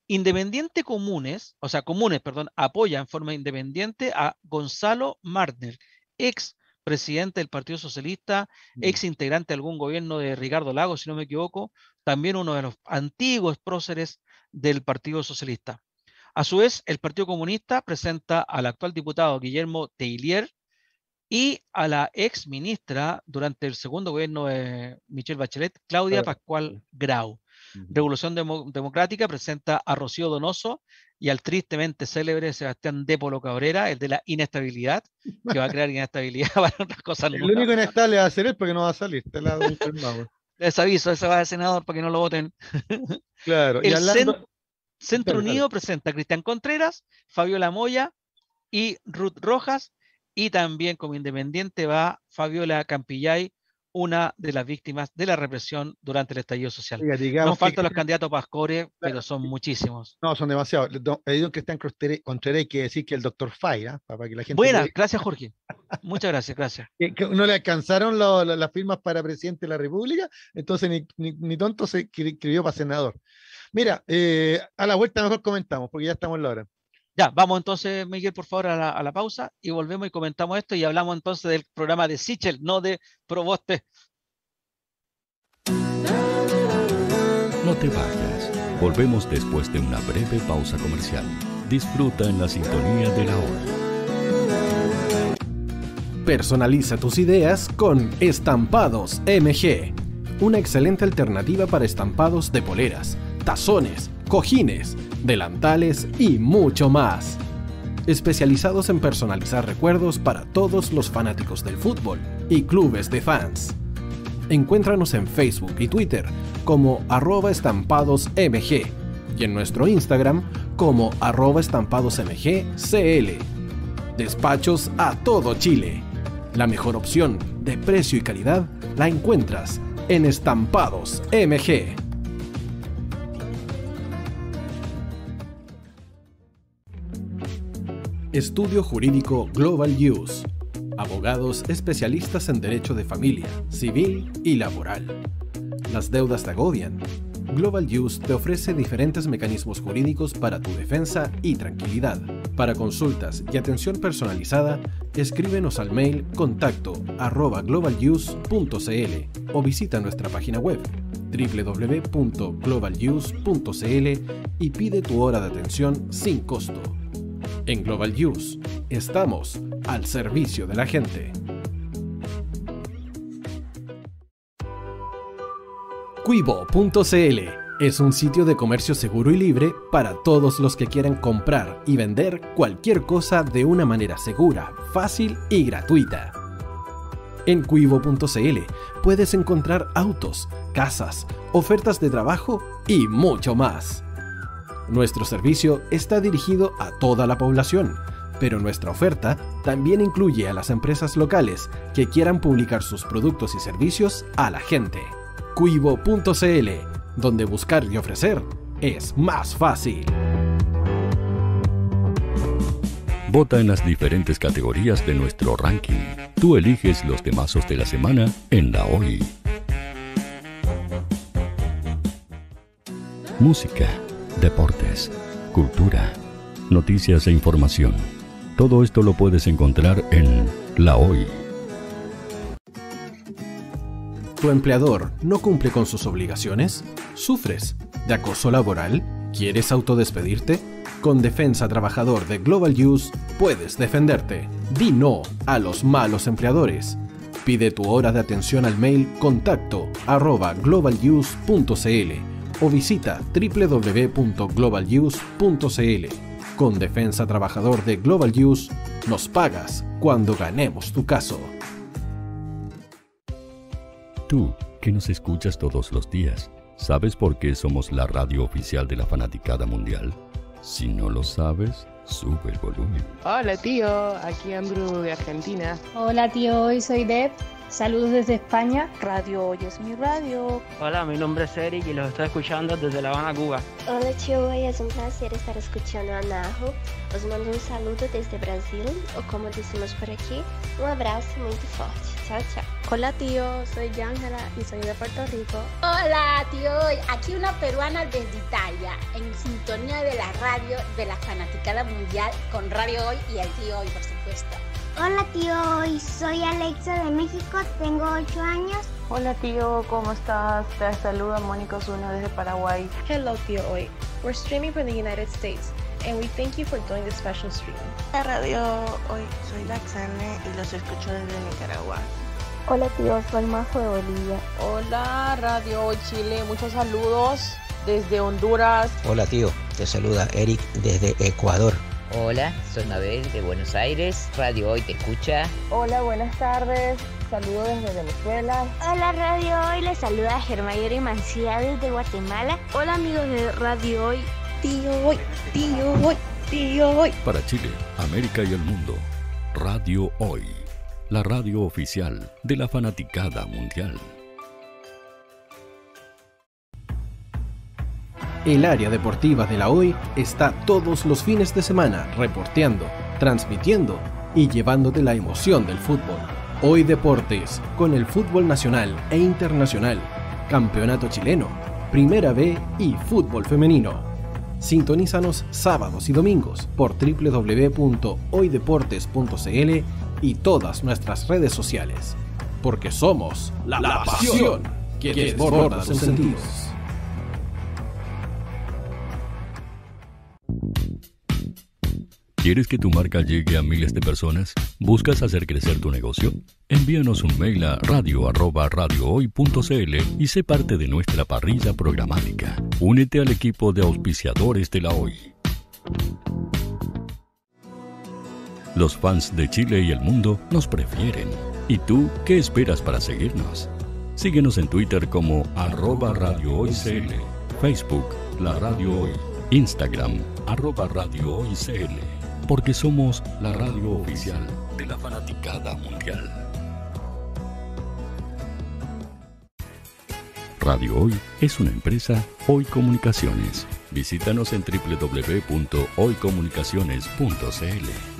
Independiente Comunes, o sea, Comunes, perdón, apoya en forma independiente a Gonzalo Martner, ex presidente del Partido Socialista, mm. ex integrante de algún gobierno de Ricardo Lago, si no me equivoco, también uno de los antiguos próceres del Partido Socialista. A su vez, el Partido Comunista presenta al actual diputado Guillermo Teillier y a la ex ministra durante el segundo gobierno de Michelle Bachelet, Claudia Pascual Grau. Revolución Democrática presenta a Rocío Donoso y al tristemente célebre Sebastián Dépolo Cabrera, el de la inestabilidad, que va a crear inestabilidad *laughs* para otras cosas. El único inestable va a ser él porque no va a salir. la Les aviso, ese va ser senador para que no lo voten. Claro, y Centro Unido presenta a Cristian Contreras, Fabiola Moya y Ruth Rojas. Y también como independiente va Fabiola Campillay, una de las víctimas de la represión durante el estallido social. no Nos faltan los candidatos Pascore, pero son muchísimos. No, son demasiados. que Cristian Contreras, hay que decir que el doctor Faya, para que la gente. Buena, gracias Jorge. Muchas gracias, gracias. *laughs* No le alcanzaron las firmas para presidente de la República, entonces ni tonto se escribió para senador. Mira, eh, a la vuelta mejor comentamos, porque ya estamos en la hora. Ya, vamos entonces, Miguel, por favor, a la, a la, pausa y volvemos y comentamos esto y hablamos entonces del programa de Sichel, no de Proboste. No te vayas. Volvemos después de una breve pausa comercial. Disfruta en la sintonía de la hora. Personaliza tus ideas con Estampados MG, una excelente alternativa para estampados de poleras tazones, cojines, delantales y mucho más. Especializados en personalizar recuerdos para todos los fanáticos del fútbol y clubes de fans. Encuéntranos en Facebook y Twitter como arroba estampadosmg y en nuestro Instagram como arroba estampadosmgcl. Despachos a todo Chile. La mejor opción de precio y calidad la encuentras en Estampados MG. Estudio Jurídico Global Use. Abogados especialistas en derecho de familia, civil y laboral. Las deudas te agobian. Global Use te ofrece diferentes mecanismos jurídicos para tu defensa y tranquilidad. Para consultas y atención personalizada, escríbenos al mail contacto arroba globaluse.cl o visita nuestra página web www.globaluse.cl y pide tu hora de atención sin costo. En Global News, estamos al servicio de la gente. Cuivo.cl es un sitio de comercio seguro y libre para todos los que quieran comprar y vender cualquier cosa de una manera segura, fácil y gratuita. En cuivo.cl puedes encontrar autos, casas, ofertas de trabajo y mucho más. Nuestro servicio está dirigido a toda la población, pero nuestra oferta también incluye a las empresas locales que quieran publicar sus productos y servicios a la gente. Cuivo.cl, donde buscar y ofrecer es más fácil. Vota en las diferentes categorías de nuestro ranking. Tú eliges los temazos de la semana en la OI. Música deportes, cultura, noticias e información. Todo esto lo puedes encontrar en La Hoy. ¿Tu empleador no cumple con sus obligaciones? ¿Sufres de acoso laboral? ¿Quieres autodespedirte? Con Defensa Trabajador de Global Use puedes defenderte. Di no a los malos empleadores. Pide tu hora de atención al mail contacto arroba globaluse.cl o visita www.globalnews.cl Con Defensa Trabajador de Global News nos pagas cuando ganemos tu caso. Tú, que nos escuchas todos los días, ¿sabes por qué somos la radio oficial de la fanaticada mundial? Si no lo sabes, Super volumen. Hola tío, aquí Andrew de Argentina. Hola tío, hoy soy Deb. Saludos desde España. Radio Hoy es mi radio. Hola, mi nombre es Eric y los estoy escuchando desde La Habana, Cuba. Hola tío, hoy es un placer estar escuchando a Najo. Os mando un saludo desde Brasil, o como decimos por aquí, un abrazo muy fuerte. Chao, chao. Hola tío, soy Yángela y soy de Puerto Rico. Hola tío, aquí una peruana desde Italia, en sintonía de la radio de la Fanaticada Mundial con Radio Hoy y el tío Hoy, por supuesto. Hola tío, hoy soy Alexa de México, tengo 8 años. Hola tío, ¿cómo estás? Te saluda Mónica Zuno desde Paraguay. Hello tío Hoy, we're streaming from the United States. and we thank you for doing this special stream. radio hoy soy Laxane y los escucho desde Nicaragua. Hola tío, soy Majo de Bolivia. Hola Radio Chile, muchos saludos desde Honduras. Hola tío, te saluda Eric desde Ecuador. Hola, soy Mabel de Buenos Aires, Radio Hoy te escucha. Hola, buenas tardes, saludos desde Venezuela. Hola Radio Hoy, les saluda y Mancía desde Guatemala. Hola amigos de Radio Hoy. Tío Hoy, tío Hoy, tío Hoy. Para Chile, América y el mundo, Radio Hoy la radio oficial de la fanaticada mundial. El área deportiva de la hoy está todos los fines de semana reporteando, transmitiendo y llevándote la emoción del fútbol. Hoy Deportes, con el fútbol nacional e internacional, campeonato chileno, Primera B y fútbol femenino. Sintonízanos sábados y domingos por www.hoydeportes.cl y todas nuestras redes sociales, porque somos la, pasión que, desborda sus sentidos. ¿Quieres que tu marca llegue a miles de personas? ¿Buscas hacer crecer tu negocio? Envíanos un mail a radio, radio y sé parte de nuestra parrilla programática. Únete al equipo de auspiciadores de la hoy. Los fans de Chile y el mundo nos prefieren. ¿Y tú qué esperas para seguirnos? Síguenos en Twitter como arroba Radio Hoy Facebook La Radio Hoy, Instagram arroba Radio Hoy CL, porque somos la radio oficial de la fanaticada mundial. Radio Hoy es una empresa Hoy Comunicaciones. Visítanos en www.hoycomunicaciones.cl.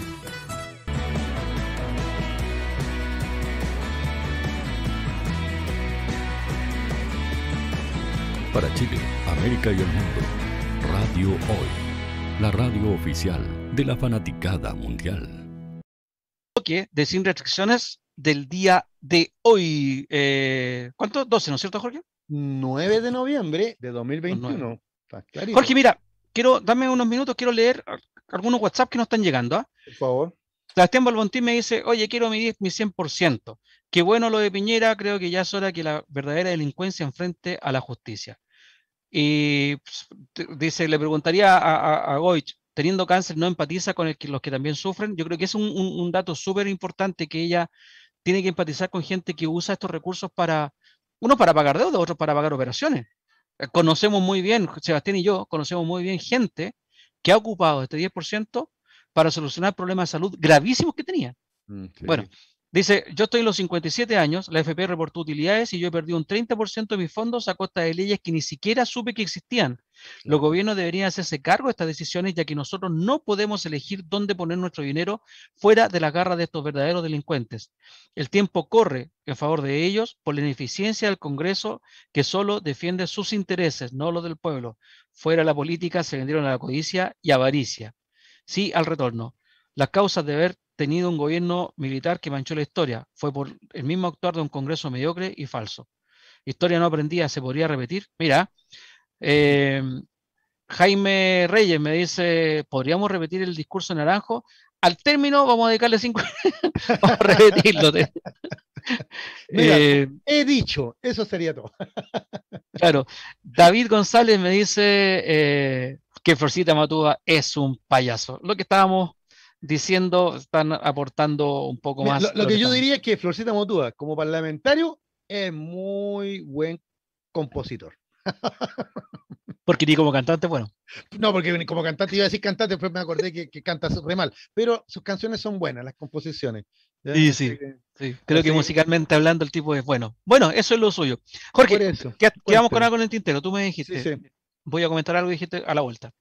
para Chile, América y el mundo. Radio Hoy, la radio oficial de la fanaticada mundial. De Sin Restricciones del día de hoy. Eh, ¿Cuánto? 12, ¿no es cierto, Jorge? 9 de noviembre de 2021. Jorge, mira, quiero, darme unos minutos, quiero leer algunos WhatsApp que nos están llegando. ¿ah? Por favor. Sebastián Balbontín me dice, oye, quiero mi, mi 100%. Qué bueno lo de Piñera, creo que ya es hora que la verdadera delincuencia enfrente a la justicia. Y pues, dice, le preguntaría a, a, teniendo cáncer, ¿no empatiza con los que también sufren? Yo creo que es un, dato súper importante que ella tiene que empatizar con gente que usa estos recursos para, uno para pagar deuda, otro para pagar operaciones. Eh, conocemos muy bien, Sebastián y yo, conocemos muy bien gente que ha ocupado este 10% para solucionar problemas de salud gravísimos que tenía. Mm, bueno, Dice, yo estoy en los 57 años, la FP reportó utilidades y yo he perdido un 30% de mis fondos a costa de leyes que ni siquiera supe que existían. Los gobiernos deberían hacerse cargo de estas decisiones, ya que nosotros no podemos elegir dónde poner nuestro dinero fuera de la garra de estos verdaderos delincuentes. El tiempo corre en favor de ellos por la ineficiencia del Congreso, que solo defiende sus intereses, no los del pueblo. Fuera la política se vendieron a la codicia y avaricia. Sí al retorno. Las causas de ver tenido un gobierno militar que manchó la historia. Fue por el mismo actuar de un Congreso mediocre y falso. Historia no aprendida, se podría repetir. Mira, em, Jaime Reyes me dice, ¿podríamos repetir el discurso naranjo? Al término vamos a dedicarle cinco... *laughs* a repetirlo. *laughs* Eh, he dicho, eso sería todo. *laughs* claro, David González me dice eh, que Florcita Matúa es un payaso. Lo que estábamos diciendo, están aportando un poco más. Lo, que, yo diría es que Florcita Motúa, como parlamentario, es muy buen compositor. *laughs* Porque ni como cantante, bueno. No, porque como cantante iba a decir cantante, pues me acordé que, que canta re mal. Pero sus canciones son buenas, las composiciones. Sí, sí, Creo que musicalmente hablando el tipo es bueno. Bueno, eso es lo suyo. Jorge, quedamos con algo en el tintero. Tú me dijiste, sí, sí. voy a comentar algo dijiste a la vuelta.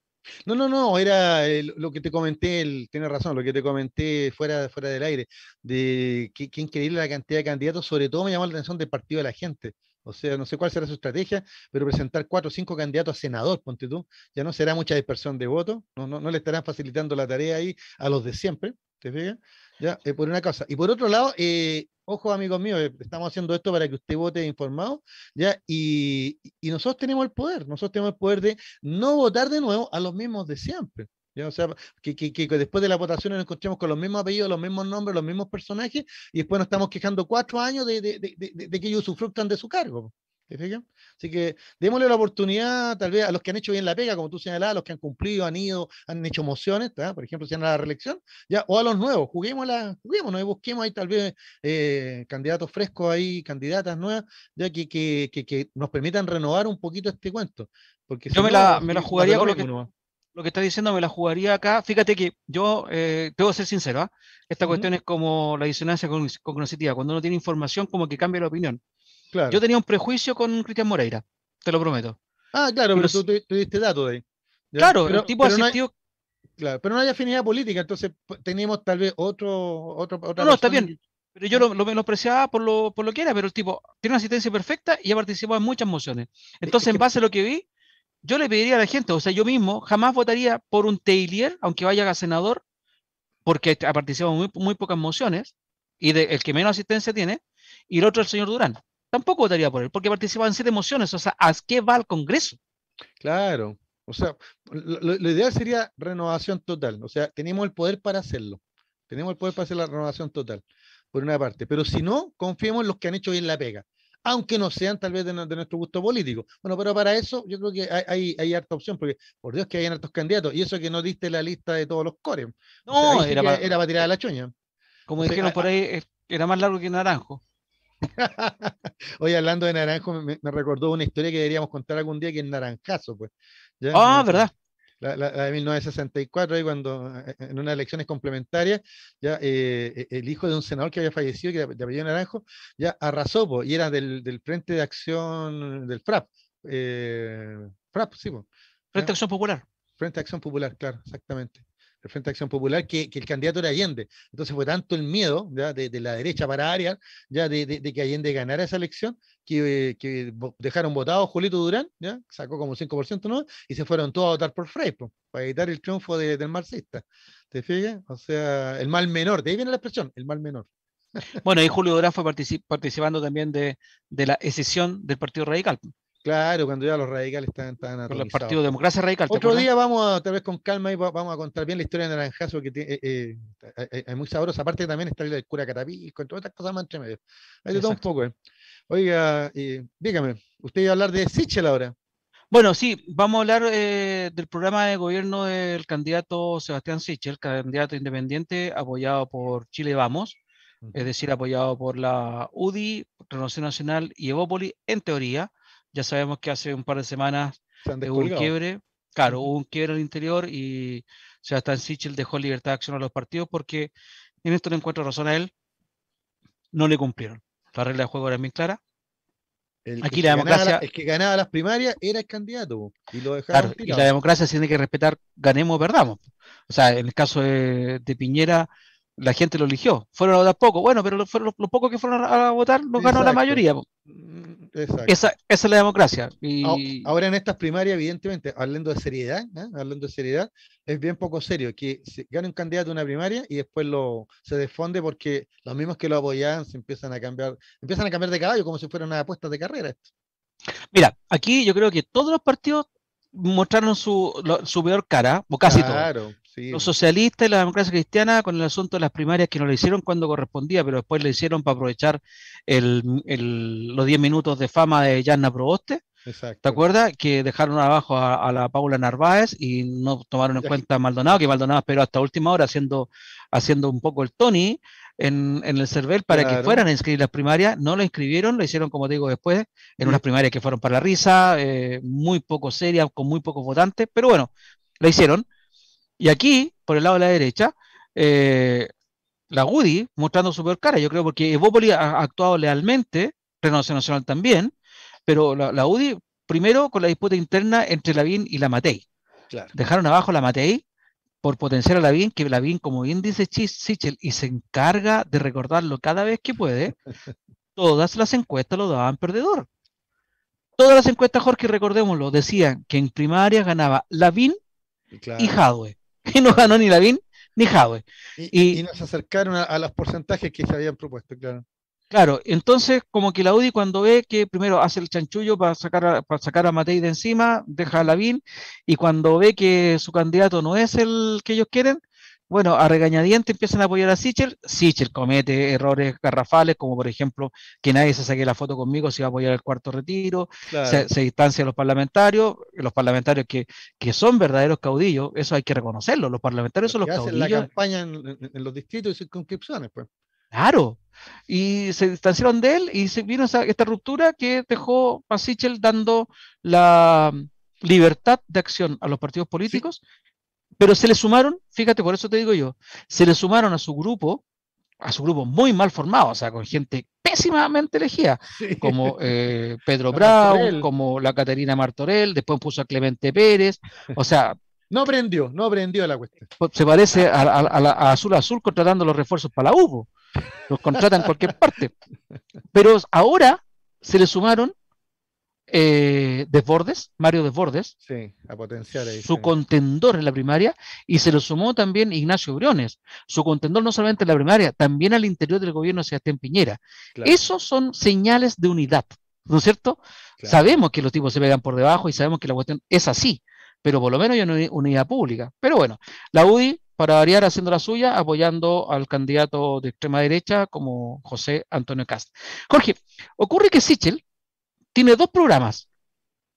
No, no, no, era lo que te comenté, tienes razón, lo que te comenté fuera, fuera del aire, de qué, increíble la cantidad de candidatos, sobre todo me llamó la atención del partido de la gente. O sea, no sé cuál será su estrategia, pero presentar cuatro o cinco candidatos a senador, ponte tú, ya no será mucha dispersión de votos, no, no, no le estarán facilitando la tarea ahí a los de siempre, ¿te fijas? Ya, eh, por una cosa. Y por otro lado, eh, ojo amigos míos, eh, estamos haciendo esto para que usted vote informado, ¿ya? Y, nosotros tenemos el poder, nosotros tenemos el poder de no votar de nuevo a los mismos de siempre. ¿ya? O sea, que, después de la votación nos encontremos con los mismos apellidos, los mismos nombres, los mismos personajes, y después nos estamos quejando cuatro años de, que ellos sufructan de su cargo. Así que démosle la oportunidad, tal vez, a los que han hecho bien la pega, como tú señalabas, a los que han cumplido, han ido, han hecho mociones, por ejemplo, si han a la reelección, ya, o a los nuevos, juguemos la, busquemos ahí tal vez eh, candidatos frescos ahí, candidatas nuevas, ya que, que, que, nos permitan renovar un poquito este cuento. Porque yo eh, me, la, me la jugaría con lo que, lo que está diciendo, me la jugaría acá. Fíjate que yo, tengo eh, que ser sincero, ¿ah? esta cuestión es como la disonancia cognitiva, cuando uno tiene información como que cambia la opinión. Yo tenía un prejuicio con Cristian Moreira, te lo prometo. Ah, claro, pero, tú tú diste datos de ahí. Claro, el tipo asistió. claro, pero no hay afinidad política, entonces pues, tenemos tal vez otro. otro otra no, está bien. Pero yo lo, lo por lo, por lo que era, pero el tipo tiene una asistencia perfecta y ha participado en muchas mociones. Entonces, en base a lo que vi, yo le pediría a la gente, o sea, yo mismo jamás votaría por un Taylor, aunque vaya a senador, porque ha participado en muy, pocas mociones, y el que menos asistencia tiene, y el otro el señor Durán tampoco votaría por él, porque participaba en siete emociones. o sea, ¿a qué va al Congreso? Claro, o sea, la idea sería renovación total, o sea, tenemos el poder para hacerlo, tenemos el poder para hacer la renovación total, por una parte, pero si no, confiemos en los que han hecho bien la pega, aunque no sean tal vez de, nuestro gusto político. Bueno, pero para eso yo creo que hay, harta opción, porque por Dios que hay hartos candidatos, y eso que no diste la lista de todos los cores. No, era, para, tirar a la choña. Como dijeron por ahí, era más largo que Naranjo hoy *laughs* hablando de naranjo, me, recordó una historia que deberíamos contar algún día, que es Naranjazo, pues. Ah, ¿verdad? La, de 1964, ahí cuando eh, en unas elecciones complementarias, ya eh, eh, el hijo de un senador que había fallecido, que de apellido Naranjo, ya arrasó, y era del, Frente de Acción del FRAP. sí, Frente de Acción Popular. Frente de Acción Popular, claro, exactamente el Frente de Acción Popular, que, el candidato era Allende. Entonces fue tanto el miedo de, la derecha para Arias, ya de, de, que Allende ganara esa elección, que, eh, dejaron votado Julito Durán, ¿ya? sacó como 5% no, y se fueron todos a votar por Frey, para evitar el triunfo del marxista. ¿Te fijas? O sea, el mal menor, de ahí viene la expresión, el mal menor. Bueno, y Julio Durán fue participando también de, la escisión del Partido Radical. Claro, cuando ya los radicales están tan Con los partidos democracia radical. Otro día vamos a, tal vez con calma, y vamos a contar bien la historia de Naranjazo, que es eh, eh, muy sabrosa. Aparte también está el cura con todas estas cosas más entre medio. Hay un poco. Eh. Oiga, dígame, usted iba a hablar de Sichel ahora. Bueno, sí, vamos a hablar eh, del programa de gobierno del candidato Sebastián Sichel, candidato independiente apoyado por Chile Vamos, es decir, apoyado por la UDI, Renovación Nacional y Evópoli, en teoría, ya sabemos que hace un par de semanas hubo un quiebre. Claro, hubo un quiebre al interior y Sebastián Sichel dejó libertad de acción a los partidos porque en esto no encuentro razón a él. No le cumplieron. La regla de juego era bien clara. Aquí la democracia. es que ganaba las primarias era el candidato. Y, la democracia tiene que respetar, ganemos o perdamos. O sea, en el caso de, Piñera, la gente lo eligió. Fueron a votar poco. Bueno, pero los pocos que fueron a, votar los ganó la mayoría. Esa, es la democracia. Ahora en estas primarias, evidentemente, hablando de seriedad, ¿eh? hablando de seriedad, es bien poco serio que gane un candidato una primaria y después lo se desfonde porque los mismos que lo apoyaban se empiezan a cambiar, empiezan a cambiar de caballo como si fuera una apuesta de carrera. Mira, aquí yo creo que todos los partidos mostraron su, peor cara, o casi claro. Los pues. socialistas y la democracia cristiana con el asunto de las primarias que no lo hicieron cuando correspondía, pero después lo hicieron para aprovechar el, los 10 minutos de fama de Yanna Proboste. ¿Te acuerdas? Que dejaron abajo a, la Paula Narváez y no tomaron en cuenta a Maldonado, que Maldonado esperó hasta última hora haciendo, haciendo un poco el Tony en, el CERVEL para que fueran a inscribir las primarias. No lo inscribieron, lo hicieron, como te digo, después, en unas primarias que fueron para la risa, eh, muy poco serias, con muy pocos votantes, pero bueno, lo hicieron. Y aquí, por el lado de la derecha, eh, la UDI, mostrando su peor cara, yo creo, porque Evópoli ha actuado lealmente, Renovación Nacional también, pero la, UDI primero con la disputa interna entre la Lavín y la Matei. Dejaron abajo la Matei por potenciar a Lavín, que Lavín, como bien dice Sichel, y se encarga de recordarlo cada vez que puede, *laughs* todas las encuestas lo daban perdedor. Todas las encuestas, Jorge, recordémoslo, decían que en primaria ganaba Lavín claro. y Jadwe. *laughs* y no ganó ni Lavín ni Jawe. Y, nos acercaron a, los porcentajes que se habían propuesto, claro. Claro, entonces como que la UDI cuando ve que primero hace el chanchullo para sacar a, para sacar a Matei de encima, deja a Lavín, y cuando ve que su candidato no es el que ellos quieren, bueno, a regañadientes empiezan a apoyar a Sichel. Sichel comete errores garrafales, como por ejemplo que nadie se saque la foto conmigo si va a apoyar el cuarto retiro, se, distancian distancia los parlamentarios, los parlamentarios que, que, son verdaderos caudillos, eso hay que reconocerlo, los parlamentarios son los caudillos. Hacen la campaña en, los distritos y circunscripciones, pues. Claro, y se distanciaron de él y se vino esta ruptura que dejó a Sichel dando la mm, libertad de acción a los partidos políticos pero se le sumaron, fíjate, por eso te digo yo, se le sumaron a su grupo, a su grupo muy mal formado, o sea, con gente pésimamente elegida, como *laughs* eh, Pedro bravo como la Caterina Martorell, después puso a Clemente Pérez, o sea... No prendió, no prendió la cuestión. Se parece a, la, a Azul Azul contratando los refuerzos para la UBO, los contratan en cualquier parte. *laughs* Pero ahora se le sumaron eh, Desbordes, Mario Desbordes. Sí, a potenciar Su contendor en la primaria y se lo sumó también Ignacio Briones, su contendor no solamente en la primaria, también al interior del gobierno de Sebastián Piñera. Esos son señales de unidad, ¿no es cierto? Sabemos que los tipos se pegan por debajo y sabemos que la cuestión es así, pero por lo menos hay una unidad pública. Pero bueno, la UDI para variar haciendo la suya, apoyando al candidato de extrema derecha como José Antonio Cast. Jorge, ocurre que Sichel tiene dos programas.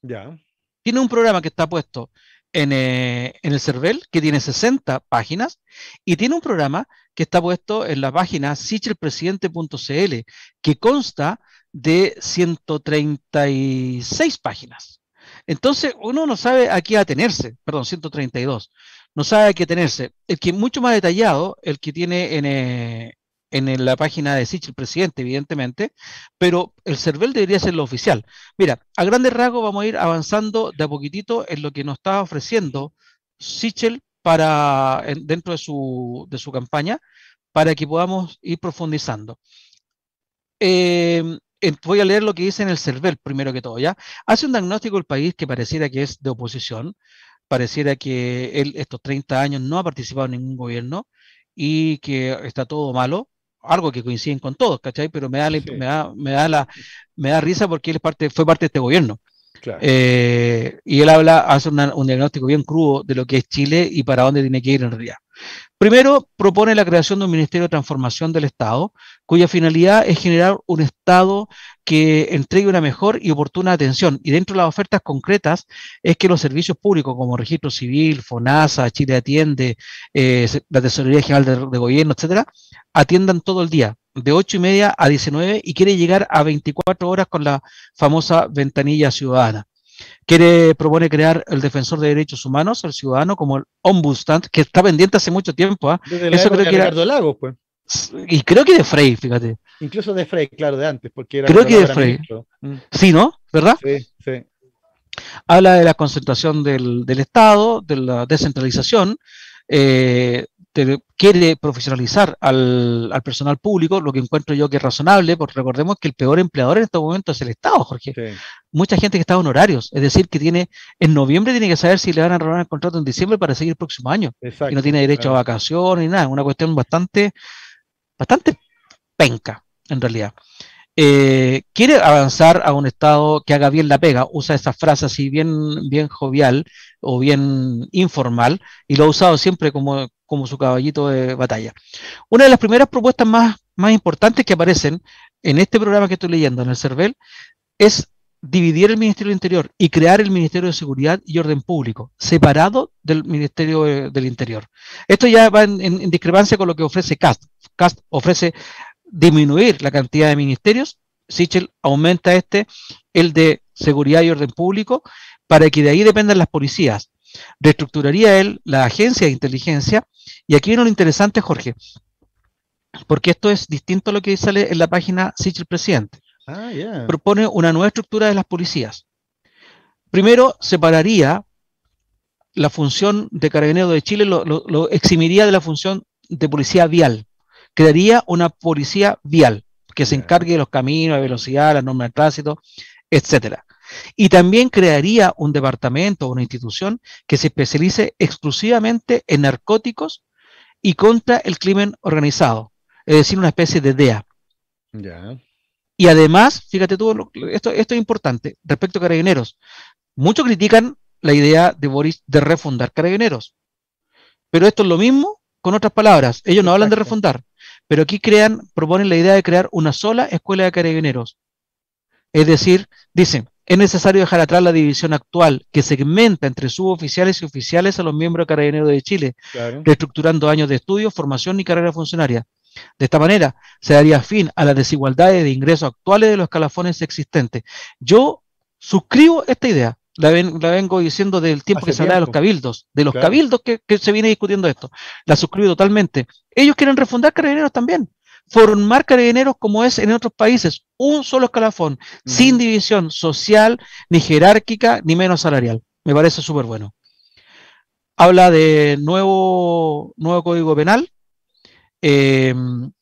Ya. Tiene un programa que está puesto en, eh, el CERVEL, que tiene 60 páginas, y tiene un programa que está puesto en la página sichelpresidente.cl, que consta de 136 páginas. Entonces, uno no sabe a qué atenerse, perdón, 132, no sabe a qué atenerse. El que es mucho más detallado, el que tiene en, eh, en la página de Sichel, presidente, evidentemente, pero el CERVEL debería ser lo oficial. Mira, a grandes rasgos vamos a ir avanzando de a poquitito en lo que nos está ofreciendo Sichel para, dentro de su, campaña para que podamos ir profundizando. Eh, voy a leer lo que dice en el CERVEL, primero que todo, ¿ya? Hace un diagnóstico el país que pareciera que es de oposición, pareciera que él estos 30 años no ha participado en ningún gobierno y que está todo malo, algo que coinciden con todos, ¿cachai? Pero me da, me da, me da, la, me da risa porque él es parte, fue parte de este gobierno. Eh, y él habla, hace un diagnóstico bien crudo de lo que es Chile y para dónde tiene que ir en realidad. Primero, propone la creación de un Ministerio de Transformación del Estado, cuya finalidad es generar un Estado que entregue una mejor y oportuna atención. Y dentro de las ofertas concretas es que los servicios públicos como Registro Civil, FONASA, Chile Atiende, eh, la Tesorería General de, Gobierno, etcétera, atiendan todo el día, de ocho y media a 19, y quiere llegar a 24 horas con la famosa ventanilla ciudadana. Quiere, propone crear el defensor de derechos humanos, el ciudadano, como el ombudsman, que está pendiente hace mucho tiempo. ¿eh? Desde la Eso creo de que Ricardo Lagos, pues. Y creo que de Frey, fíjate. Incluso de Frey, claro, de antes, porque era. Creo que de Frey. Mm. Sí, ¿no? ¿Verdad? Sí, sí. Habla de la concentración del, del Estado, de la descentralización, eh, quiere profesionalizar al, personal público, lo que encuentro yo que es razonable, porque recordemos que el peor empleador en este momento es el Estado, Jorge. Mucha gente que está en horarios, es decir, que tiene en noviembre tiene que saber si le van a renovar el contrato en diciembre para seguir el próximo año. y no tiene derecho a vacaciones ni nada, es una cuestión bastante, bastante penca, en realidad. Eh, quiere avanzar a un Estado que haga bien la pega, usa esa frase así bien, bien jovial o bien informal, y lo ha usado siempre como, como su caballito de batalla. Una de las primeras propuestas más, importantes que aparecen en este programa que estoy leyendo, en el CERVEL, es dividir el Ministerio del Interior y crear el Ministerio de Seguridad y Orden Público, separado del Ministerio eh, del Interior. Esto ya va en, discrepancia con lo que ofrece CAST. CAST ofrece disminuir la cantidad de ministerios, Sichel aumenta este, el de Seguridad y Orden Público, para que de ahí dependan las policías. Reestructuraría él la agencia de inteligencia. Y aquí viene lo interesante, Jorge, porque esto es distinto a lo que sale en la página Sichel Presidente. Ah, Propone una nueva estructura de las policías. Primero, separaría la función de carabinero de Chile, lo, eximiría de la función de policía vial. Crearía una policía vial que se encargue de los caminos, la velocidad, la norma de tránsito, etcétera. Y también crearía un departamento o una institución que se especialice exclusivamente en narcóticos y contra el crimen organizado, es decir, una especie de DEA. Y además, fíjate tú, esto, esto es importante respecto a carabineros. Muchos critican la idea de Boris de refundar carabineros, pero esto es lo mismo con otras palabras. Ellos no hablan de refundar, pero aquí crean, proponen la idea de crear una sola escuela de carabineros. Es decir, dicen, es necesario dejar atrás la división actual, que segmenta entre suboficiales y oficiales a los miembros Carabineros de Chile, reestructurando años de estudio, formación y carrera funcionaria. De esta manera, se daría fin a las desigualdades de ingresos actuales de los escalafones existentes. Yo suscribo esta idea, la, vengo diciendo del tiempo que se habla de los cabildos, de los cabildos que, que, se viene discutiendo esto. La suscribo totalmente. Ellos quieren refundar Carabineros también formar carabineros como es en otros países, un solo escalafón, sin división social, ni jerárquica, ni menos salarial. Me parece súper bueno. Habla de nuevo, nuevo código penal, em,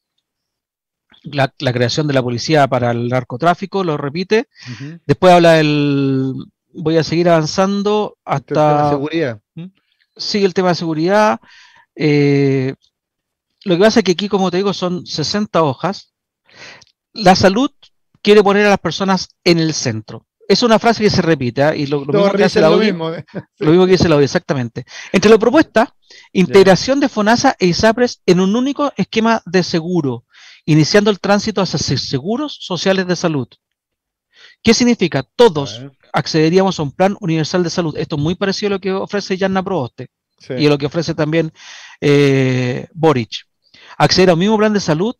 la, creación de la policía para el narcotráfico, lo repite. Después habla del... Voy a seguir avanzando hasta... seguridad. Sigue el tema de seguridad. Eh, lo que pasa es que aquí, como te digo, son 60 hojas. La salud quiere poner a las personas en el centro. Es una frase que se repite, ¿ah? y lo, mismo que dice la ¿eh? *laughs* lo mismo que dice la ODI, exactamente. Entre la propuesta, integración de FONASA e ISAPRES en un único esquema de seguro, iniciando el tránsito hacia seguros sociales de salud. ¿Qué significa? Todos accederíamos a un plan universal de salud. Esto es muy parecido a lo que ofrece Yanna Proboste y a lo que ofrece también eh, Boric acceder a un mismo plan de salud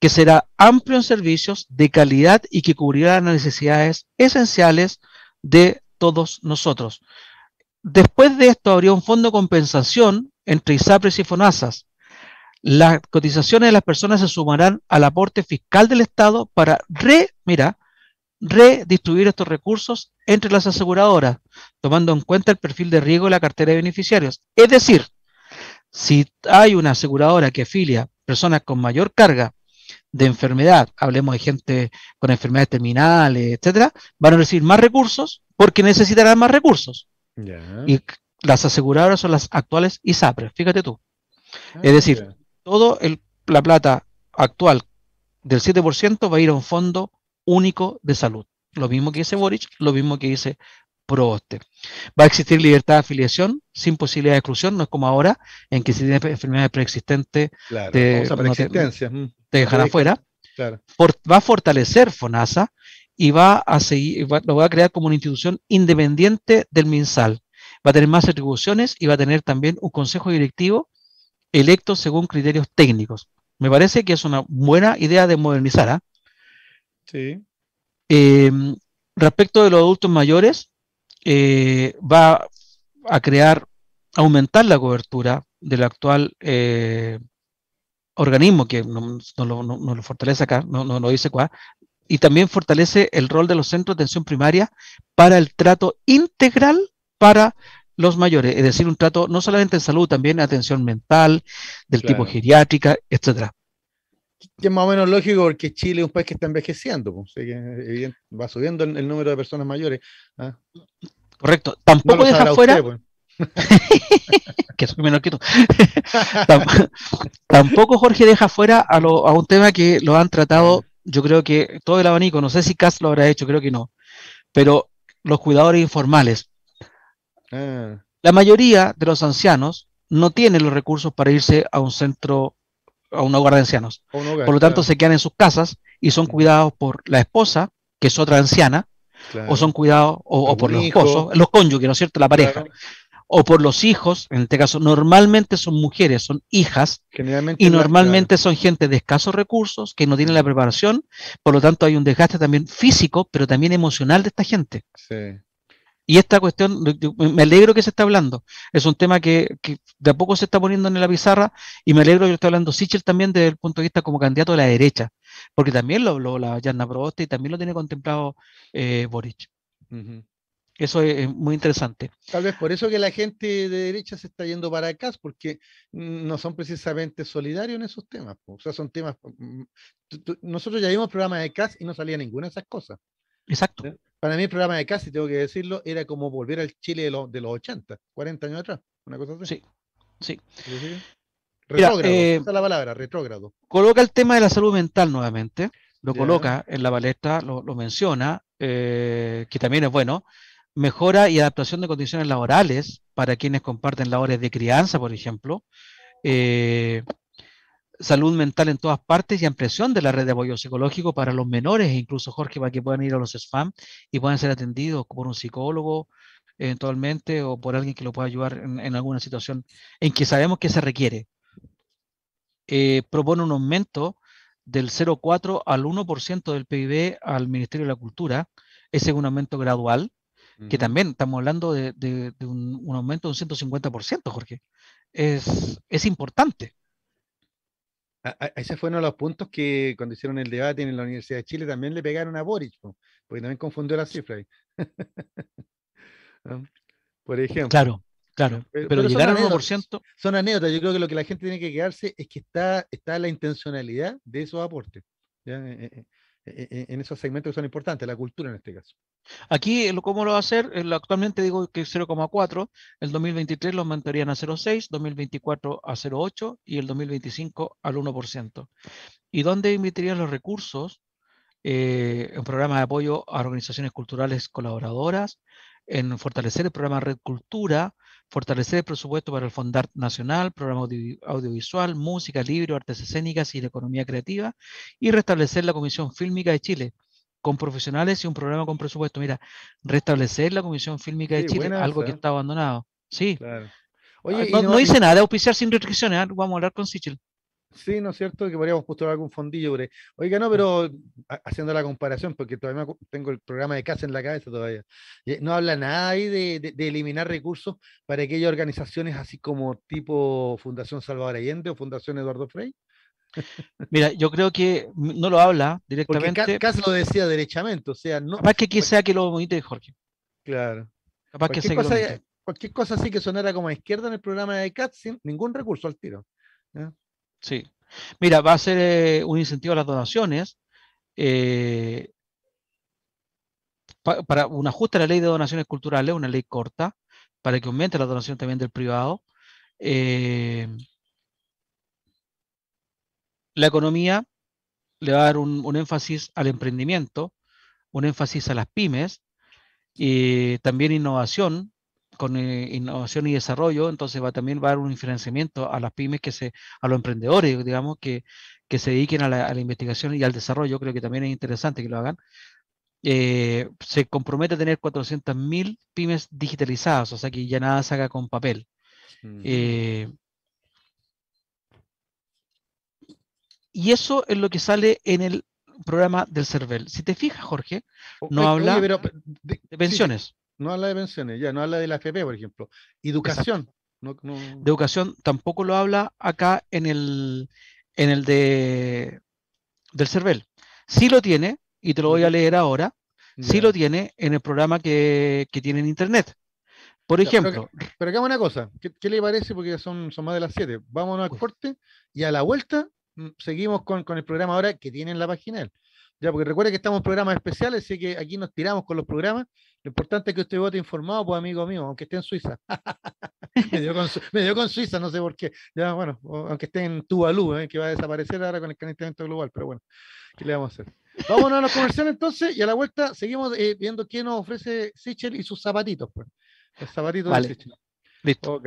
que será amplio en servicios, de calidad y que cubrirá las necesidades esenciales de todos nosotros. Después de esto habría un fondo de compensación entre ISAPRES y FONASAS. Las cotizaciones de las personas se sumarán al aporte fiscal del Estado para re, redistribuir estos recursos entre las aseguradoras, tomando en cuenta el perfil de riesgo de la cartera de beneficiarios. Es decir, si hay una aseguradora que afilia personas con mayor carga de enfermedad, hablemos de gente con enfermedades terminales, etcétera, van a recibir más recursos porque necesitarán más recursos. Y las aseguradoras son las actuales ISAPRES, fíjate tú. Ah, es decir, todo toda la plata actual del 7% va a ir a un fondo único de salud. Lo mismo que dice Boric, lo mismo que dice PROOSTE. Va a existir libertad de afiliación sin posibilidad de exclusión, no es como ahora, en que si tienes enfermedades preexistentes, te, mm. dejarán afuera. va a fortalecer FONASA y va a seguir, lo va a crear como una institución independiente del MINSAL. Va a tener más atribuciones y va a tener también un consejo directivo electo según criterios técnicos. Me parece que es una buena idea de modernizar. ¿ah? Sí. Em, respecto de los adultos mayores, eh, va a crear, aumentar la cobertura del actual eh, organismo, que no, lo, fortalece acá, no, dice cuál, y también fortalece el rol de los centros de atención primaria para el trato integral para los mayores, es decir, un trato no solamente en salud, también atención mental, del tipo geriátrica, etc. Que es más o menos lógico porque Chile es un país que está envejeciendo, eh, va subiendo el, número de personas mayores. ¿ah? Correcto. Tampoco deja fuera. Pues. *laughs* que *laughs* Tampoco Jorge deja fuera a, lo, a, un tema que lo han tratado, yo creo que todo el abanico, no sé si Cass lo habrá hecho, creo que no, pero los cuidadores informales. Ah. La mayoría de los ancianos no tienen los recursos para irse a un centro, a un hogar de ancianos. por lo tanto, se quedan en sus casas y son cuidados por la esposa, que es otra anciana, o son cuidados, o, por los esposos, los cónyuges, ¿no es cierto? La pareja. O por los hijos, en este caso, normalmente son mujeres, son hijas, y normalmente son gente de escasos recursos, que no tienen la preparación, por lo tanto hay un desgaste también físico, pero también emocional de esta gente. Sí. Y esta cuestión, me alegro que se está hablando. Es un tema que, de a poco se está poniendo en la pizarra y me alegro que lo esté hablando Sichel también desde el punto de vista como candidato de la derecha, porque también lo habló la Yanna Proboste y también lo tiene contemplado eh, Boric. Eso es, muy interesante. Tal vez por eso que la gente de derecha se está yendo para CAS, porque no son precisamente solidarios en esos temas. O sea, son temas... Mm, mm, nosotros ya vimos programas de CAS y no salía ninguna de esas cosas. Exacto. Para mí el programa de Casi, tengo que decirlo, era como volver al Chile de, los 80, 40 años atrás, una cosa Sí, sí. Retrógrado, eh, es la palabra, retrógrado. Coloca el tema de la salud mental nuevamente, lo coloca en la palestra, lo, menciona, eh, que también es bueno. Mejora y adaptación de condiciones laborales para quienes comparten labores de crianza, por ejemplo. Eh, salud mental en todas partes y ampliación de la red de apoyo psicológico para los menores, e incluso Jorge, para que puedan ir a los SPAM y puedan ser atendidos por un psicólogo eventualmente o por alguien que lo pueda ayudar en, alguna situación en que sabemos que se requiere. Eh, propone un aumento del 0,4 al 1% del PIB al Ministerio de la Cultura. Ese es un aumento gradual, que también estamos hablando de, un, aumento de un 150%, Jorge. Es, es importante ese fue uno de los puntos que cuando hicieron el debate en la Universidad de Chile también le pegaron a Boric, porque también confundió las cifras. *laughs* Ah, por ejemplo. Claro, claro. Eh, pero, al Son anécdotas. Yo creo que lo que la gente tiene que quedarse es que está, está la intencionalidad de esos aportes. Eh, eh, e-, e-, en esos segmentos que son importantes, la cultura en este caso. Aquí, ¿cómo lo va a hacer? Actualmente digo que 0,4, el 2023 lo mantendrían a 0,6, 2024 a 0,8 y el 2025 al 1%. ¿Y dónde invertirían los recursos? Eh, en programas de apoyo a organizaciones culturales colaboradoras, en fortalecer el programa Red Cultura, Fortalecer el presupuesto para el Fondar Nacional, programa audiovisual, música, libro, artes escénicas y la economía creativa. Y restablecer la Comisión Fílmica de Chile con profesionales y un programa con presupuesto. Mira, restablecer la Comisión Fílmica de Chile, algo que está abandonado. Sí. Ah, no, dice nada auspiciar sin restricciones. ¿ah? Vamos a hablar con Sichel. Sí, ¿no es cierto? Que podríamos postular algún fondillo sobre. Oiga, no, mm. pero haciendo la comparación, porque todavía tengo el programa de casa en la cabeza todavía. Eh, no habla nada ahí de, eliminar recursos para aquellas organizaciones así como tipo Fundación Salvador Allende o Fundación Eduardo Frey. Mira, yo creo que no lo habla directamente. Porque CAS lo decía derechamente, o sea, no. Capaz que sea que lo bonito Jorge. Claro. Capaz que sea Cualquier cosa así que sonara como a izquierda en el programa de CAS sin ningún recurso al tiro. Sí. Mira, va a ser eh, un incentivo a las donaciones eh, para un ajuste a la ley de donaciones culturales, una ley corta, para que aumente la donación también del privado. Eh, la economía le va a dar un, énfasis al emprendimiento, un énfasis a las pymes, y también innovación, con eh, innovación y desarrollo, entonces va también va a dar un financiamiento a las pymes que se, a los emprendedores, digamos, que, se dediquen a la, investigación y al desarrollo, creo que también es interesante que lo hagan. Eh, se compromete a tener 400.000 pymes digitalizadas, o sea que ya nada se haga con papel. Eh, y eso es lo que sale en el programa del CERVEL. Si te fijas, Jorge, no habla de, pensiones no habla de pensiones, ya no habla de la AFP, por ejemplo. Educación. No, De educación tampoco lo habla acá en el, en el de, del CERVEL. Sí lo tiene, y te lo voy a leer ahora, sí lo tiene en el programa que, tiene en Internet. Por ejemplo. Pero, acá una cosa. ¿Qué, le parece? Porque son, son más de las 7. Vámonos al corte y a la vuelta mm, seguimos con, con el programa ahora que tiene en la página. Ya, porque recuerda que estamos en programas especiales, así que aquí nos tiramos con los programas lo importante es que usted vote informado, pues amigo mío, aunque esté en Suiza. *laughs* me, dio con, Suiza, no sé por qué. Ya, bueno, aunque esté en Tuvalu, eh, que va a desaparecer ahora con el calentamiento global, pero bueno, ¿qué le vamos a hacer? Vámonos a los comerciales entonces y a la vuelta seguimos eh, viendo qué nos ofrece Sichel y sus zapatitos. Pues. Los zapatitos de Sichel. Listo.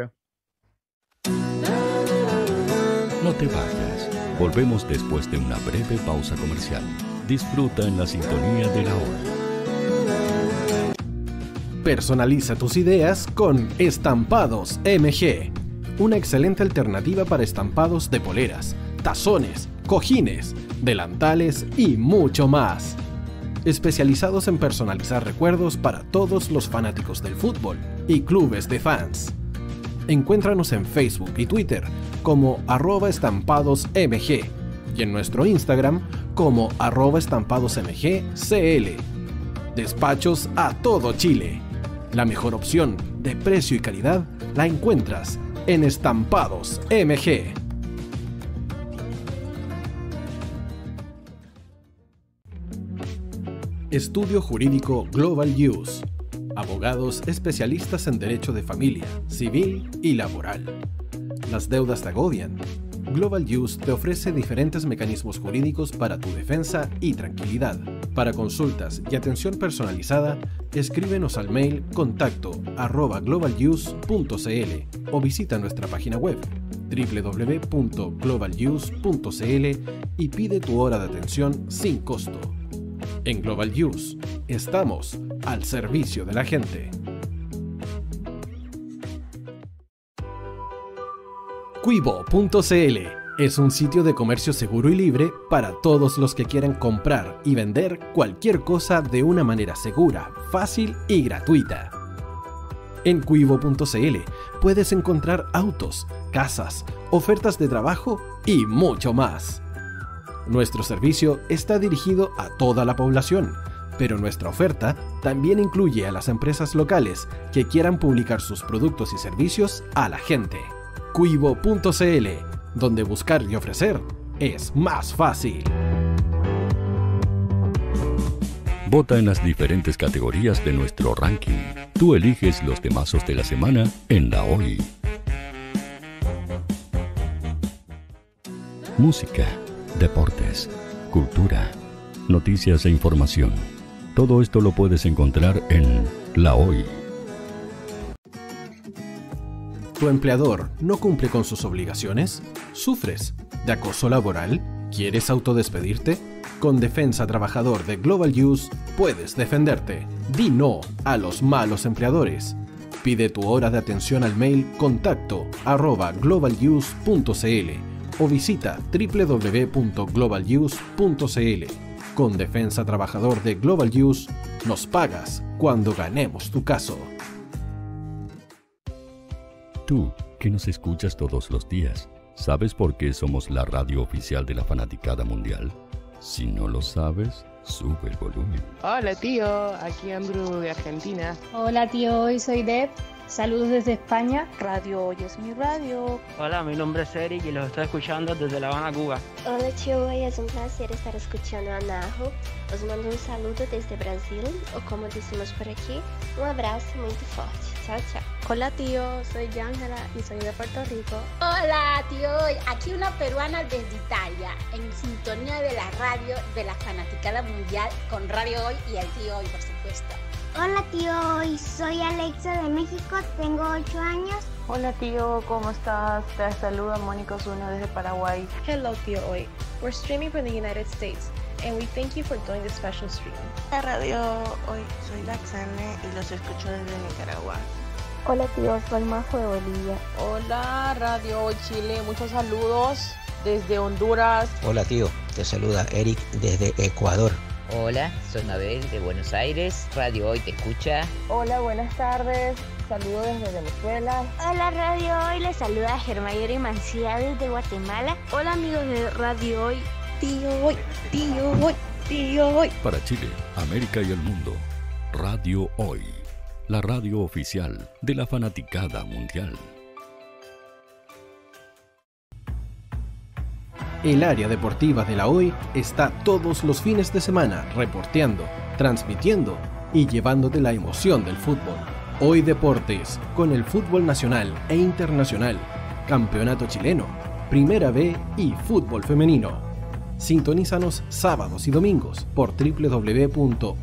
No te vayas. Volvemos después de una breve pausa comercial. Disfruta en la sintonía de la hora Personaliza tus ideas con Estampados MG, una excelente alternativa para estampados de poleras, tazones, cojines, delantales y mucho más. Especializados en personalizar recuerdos para todos los fanáticos del fútbol y clubes de fans. Encuéntranos en Facebook y Twitter como arroba estampadosmg y en nuestro Instagram como arroba estampadosmgcl. Despachos a todo Chile. La mejor opción de precio y calidad la encuentras en Estampados MG. Estudio Jurídico Global Use. Abogados especialistas en derecho de familia, civil y laboral. Las deudas te agobian. Global Use te ofrece diferentes mecanismos jurídicos para tu defensa y tranquilidad para consultas y atención personalizada, escríbenos al mail contacto arroba globaluse.cl o visita nuestra página web www.globaluse.cl y pide tu hora de atención sin costo. En Global Use, estamos al servicio de la gente. Es un sitio de comercio seguro y libre para todos los que quieran comprar y vender cualquier cosa de una manera segura, fácil y gratuita. En cuivo.cl puedes encontrar autos, casas, ofertas de trabajo y mucho más. Nuestro servicio está dirigido a toda la población, pero nuestra oferta también incluye a las empresas locales que quieran publicar sus productos y servicios a la gente. cuivo.cl donde buscar y ofrecer es más fácil. Vota en las diferentes categorías de nuestro ranking. Tú eliges los temazos de la semana en la OI. Música, deportes, cultura, noticias e información. Todo esto lo puedes encontrar en la OI tu empleador no cumple con sus obligaciones? ¿Sufres de acoso laboral? ¿Quieres autodespedirte? Con Defensa Trabajador de Global Use puedes defenderte. Di no a los malos empleadores. Pide tu hora de atención al mail contacto arroba o visita www.globaluse.cl. Con Defensa Trabajador de Global Use nos pagas cuando ganemos tu caso. Tú, que nos escuchas todos los días, ¿sabes por qué somos la radio oficial de la fanaticada mundial? Si no lo sabes, sube el volumen. Hola tío, aquí Andrew de Argentina. Hola tío, hoy soy Deb. Saludos desde España. Radio Hoy es mi radio. Hola, mi nombre es Eric y los estoy escuchando desde La Habana, Cuba. Hola tío, hoy es un placer estar escuchando a Najo. Os mando un saludo desde Brasil, o como decimos por aquí, un abrazo muy fuerte. Hola tío, soy Ángela y soy de Puerto Rico. Hola tío, aquí una peruana desde Italia, en sintonía de la radio de la fanaticada mundial con Radio Hoy y el tío Hoy, por supuesto. Hola tío, hoy soy Alexa de México, tengo 8 años. Hola tío, ¿cómo estás? Te saluda Mónica Zuno desde Paraguay. Hello tío, hoy. We're streaming from the United States. and we thank you for doing this special stream. La radio hoy soy Laxane y los escucho desde Nicaragua. Hola tío, soy Majo de Bolivia. Hola Radio Hoy Chile, muchos saludos desde Honduras. Hola tío, te saluda Eric desde Ecuador. Hola, soy Mabel de Buenos Aires, Radio Hoy te escucha. Hola, buenas tardes, saludo desde Venezuela. Hola Radio Hoy, les saluda y Mancía desde Guatemala. Hola amigos de Radio Hoy. Tío Hoy, tío Hoy, tío Hoy. Para Chile, América y el mundo, Radio Hoy la radio oficial de la fanaticada mundial. El área deportiva de la hoy está todos los fines de semana reporteando, transmitiendo y llevándote la emoción del fútbol. Hoy Deportes, con el fútbol nacional e internacional, campeonato chileno, Primera B y fútbol femenino. Sintonízanos sábados y domingos por www.hoydeportes.cl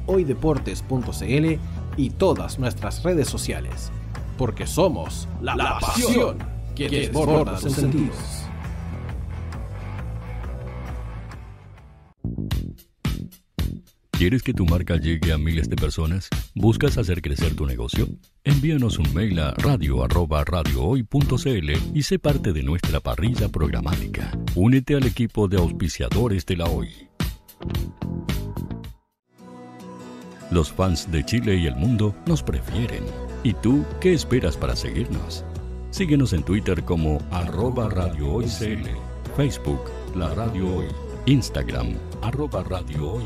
y todas nuestras redes sociales, porque somos la, pasión que desborda sus sentidos. ¿Quieres que tu marca llegue a miles de personas? ¿Buscas hacer crecer tu negocio? Envíanos un mail a radio@radiohoy.cl y sé parte de nuestra parrilla programática. Únete al equipo de auspiciadores de la Hoy. Los fans de Chile y el mundo nos prefieren. ¿Y tú qué esperas para seguirnos? Síguenos en Twitter como arroba Radio Facebook La Radio Hoy, Instagram arroba Radio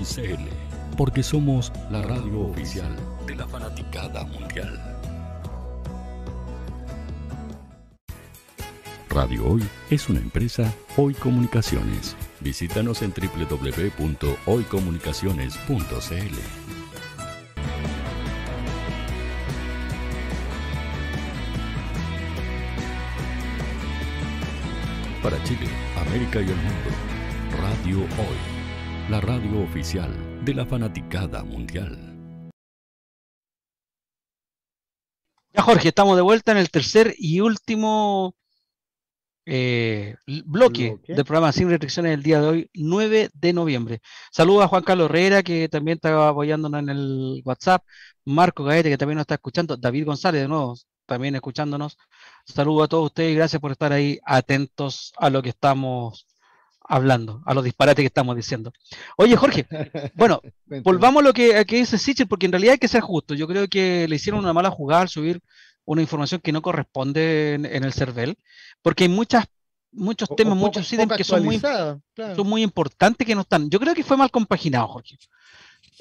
porque somos la radio oficial de la fanaticada mundial. Radio Hoy es una empresa Hoy Comunicaciones. Visítanos en www.hoycomunicaciones.cl. Para Chile, América y el mundo, Radio Hoy, la radio oficial de la fanaticada mundial. Ya Jorge, estamos de vuelta en el tercer y último eh, bloque, del programa Sin Restricciones el día de hoy, 9 de noviembre. Saludos a Juan Carlos Herrera, que también está apoyándonos en el WhatsApp, Marco Gaete, que también nos está escuchando, David González, de nuevo, también escuchándonos, saludo a todos ustedes y gracias por estar ahí atentos a lo que estamos hablando, a los disparates que estamos diciendo. Oye, Jorge, *laughs* bueno, volvamos a lo que, dice Sichel, porque en realidad hay que ser justo. Yo creo que le hicieron una mala jugada al subir una información que no corresponde en, el CERVEL, porque hay muchas, muchos temas, muchos ítems que son muy, importantes que no están. Yo creo que fue mal compaginado, Jorge.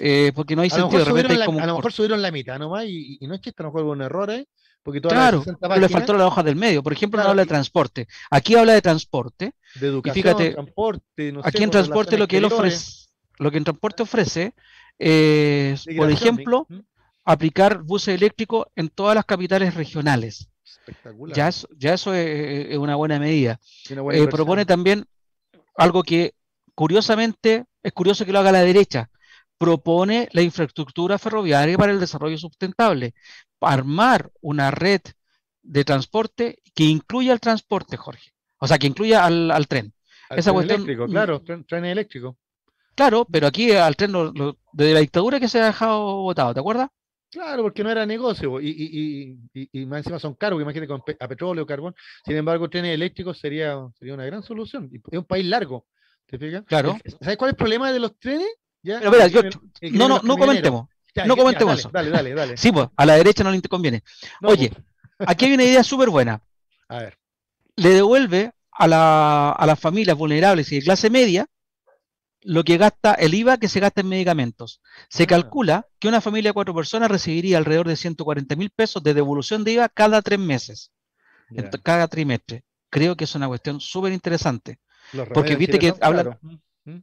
Eh, porque no hay sentido. De repente, a lo mejor subieron la mitad nomás y, no es que esto lo mejor un error, ¿eh? Porque claro, le faltó la hoja del medio. Por ejemplo, no habla de transporte. Aquí habla de transporte. De educación, y fíjate, transporte. aquí en transporte lo que él ofrece, lo que en transporte ofrece es, por ejemplo, aplicar buses eléctricos en todas las capitales regionales. Espectacular. Ya, eso, ya eso es, una buena medida. Eh, propone también algo que, curiosamente, es curioso que lo haga la derecha propone la infraestructura ferroviaria para el desarrollo sustentable armar una red de transporte que incluya el transporte, Jorge. O sea, que incluya al, tren. eléctrico, mm, claro, tren, tren, eléctrico. Claro, pero aquí al tren de la dictadura que se ha dejado votado, ¿te acuerdas? Claro, porque no era negocio y, y, y, y, más encima son caros, imagínate con a petróleo, carbón. Sin embargo, trenes eléctricos sería, sería una gran solución. Es un país largo, ¿te fijas? Claro. ¿Sabes cuál es el problema de los trenes? no, no, no comentemos no comentemos eso. Dale, dale, dale. Sí, pues, a la derecha no le conviene. Oye, pues. aquí hay una idea súper buena. A ver. Le devuelve a, las familias vulnerables y de clase media lo que gasta el IVA que se gasta en medicamentos. Se ah. calcula que una familia de cuatro personas recibiría alrededor de 140 mil pesos de devolución de IVA cada tres meses, cada trimestre. Creo que es una cuestión súper interesante. Porque viste que hablan,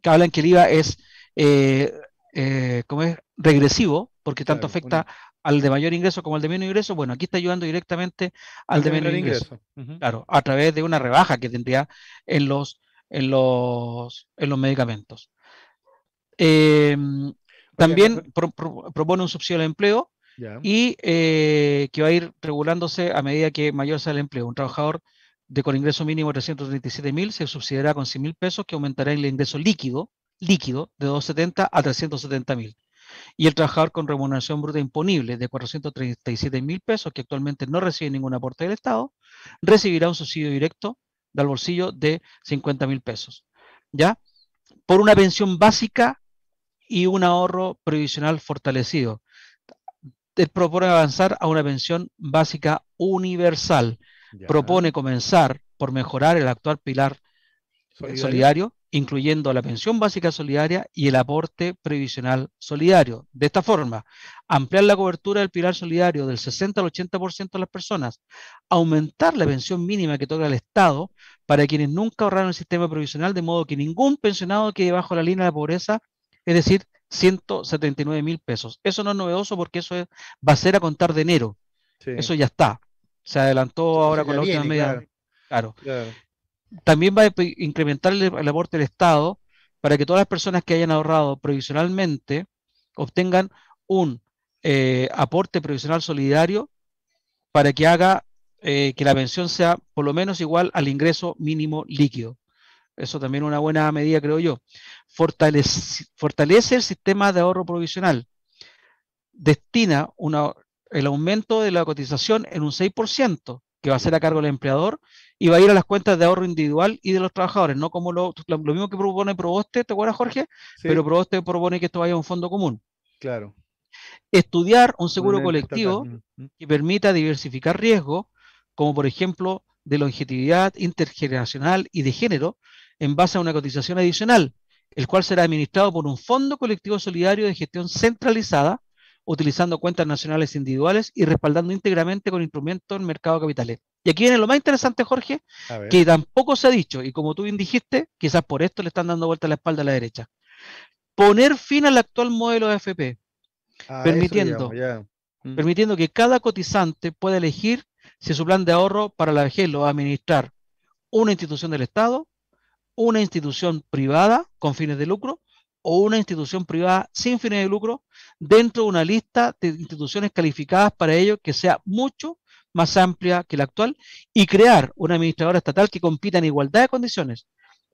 que que el IVA es eh, eh, como es regresivo, porque tanto afecta al de mayor ingreso como al de menor ingreso, bueno, aquí está ayudando directamente al, de, menor ingreso. Claro, a través de una rebaja que tendría en los, en los, en los medicamentos. Em, también propone un subsidio al empleo y eh, que va a ir regulándose a medida que mayor sea el empleo. Un trabajador de con ingreso mínimo de 337 mil se subsidiará con 100 mil pesos, que aumentará el ingreso líquido líquido de 270 a 370 mil. Y el trabajador con remuneración bruta imponible de 437 mil pesos, que actualmente no recibe ningún aporte del Estado, recibirá un subsidio directo del bolsillo de 50 mil pesos. ¿Ya? Por una pensión básica y un ahorro previsional fortalecido. propone avanzar a una pensión básica universal. Propone comenzar por mejorar el actual pilar solidario incluyendo la pensión básica solidaria y el aporte previsional solidario. De esta forma, ampliar la cobertura del pilar solidario del 60 al 80% de las personas, aumentar la pensión mínima que toca el Estado para quienes nunca ahorraron el sistema previsional, de modo que ningún pensionado quede bajo la línea de pobreza, es decir, 179 mil pesos. Eso no es novedoso porque eso va a ser a contar de enero. Eso ya está. Se adelantó ahora con la última media. claro. claro. También va a incrementar el, aporte del Estado para que todas las personas que hayan ahorrado provisionalmente obtengan un eh, aporte provisional solidario para que haga eh, que la pensión sea por lo menos igual al ingreso mínimo líquido. Eso también es una buena medida, creo yo. Fortalece, el sistema de ahorro provisional. Destina el aumento de la cotización en un 6%, que va a ser a cargo del empleador, y va a ir a las cuentas de ahorro individual y de los trabajadores, no como lo, mismo que propone Proboste, ¿te acuerdas, Jorge? Pero Proboste propone que esto vaya a un fondo común. Claro. Estudiar un seguro colectivo que permita diversificar riesgos, como por ejemplo de longevidad intergeneracional y de género, en base a una cotización adicional, el cual será administrado por un fondo colectivo solidario de gestión centralizada, utilizando cuentas nacionales individuales y respaldando íntegramente con instrumentos en mercado de capitales. Y aquí viene lo más interesante, Jorge, que tampoco se ha dicho, y como tú bien dijiste, quizás por esto le están dando vuelta la espalda a la derecha. Poner fin al actual modelo de FP, ah, permitiendo, mm. permitiendo que cada cotizante pueda elegir si su plan de ahorro para la vejez lo va a administrar una institución del Estado, una institución privada con fines de lucro o una institución privada sin fines de lucro dentro de una lista de instituciones calificadas para ello que sea mucho más amplia que la actual y crear una administradora estatal que compita en igualdad de condiciones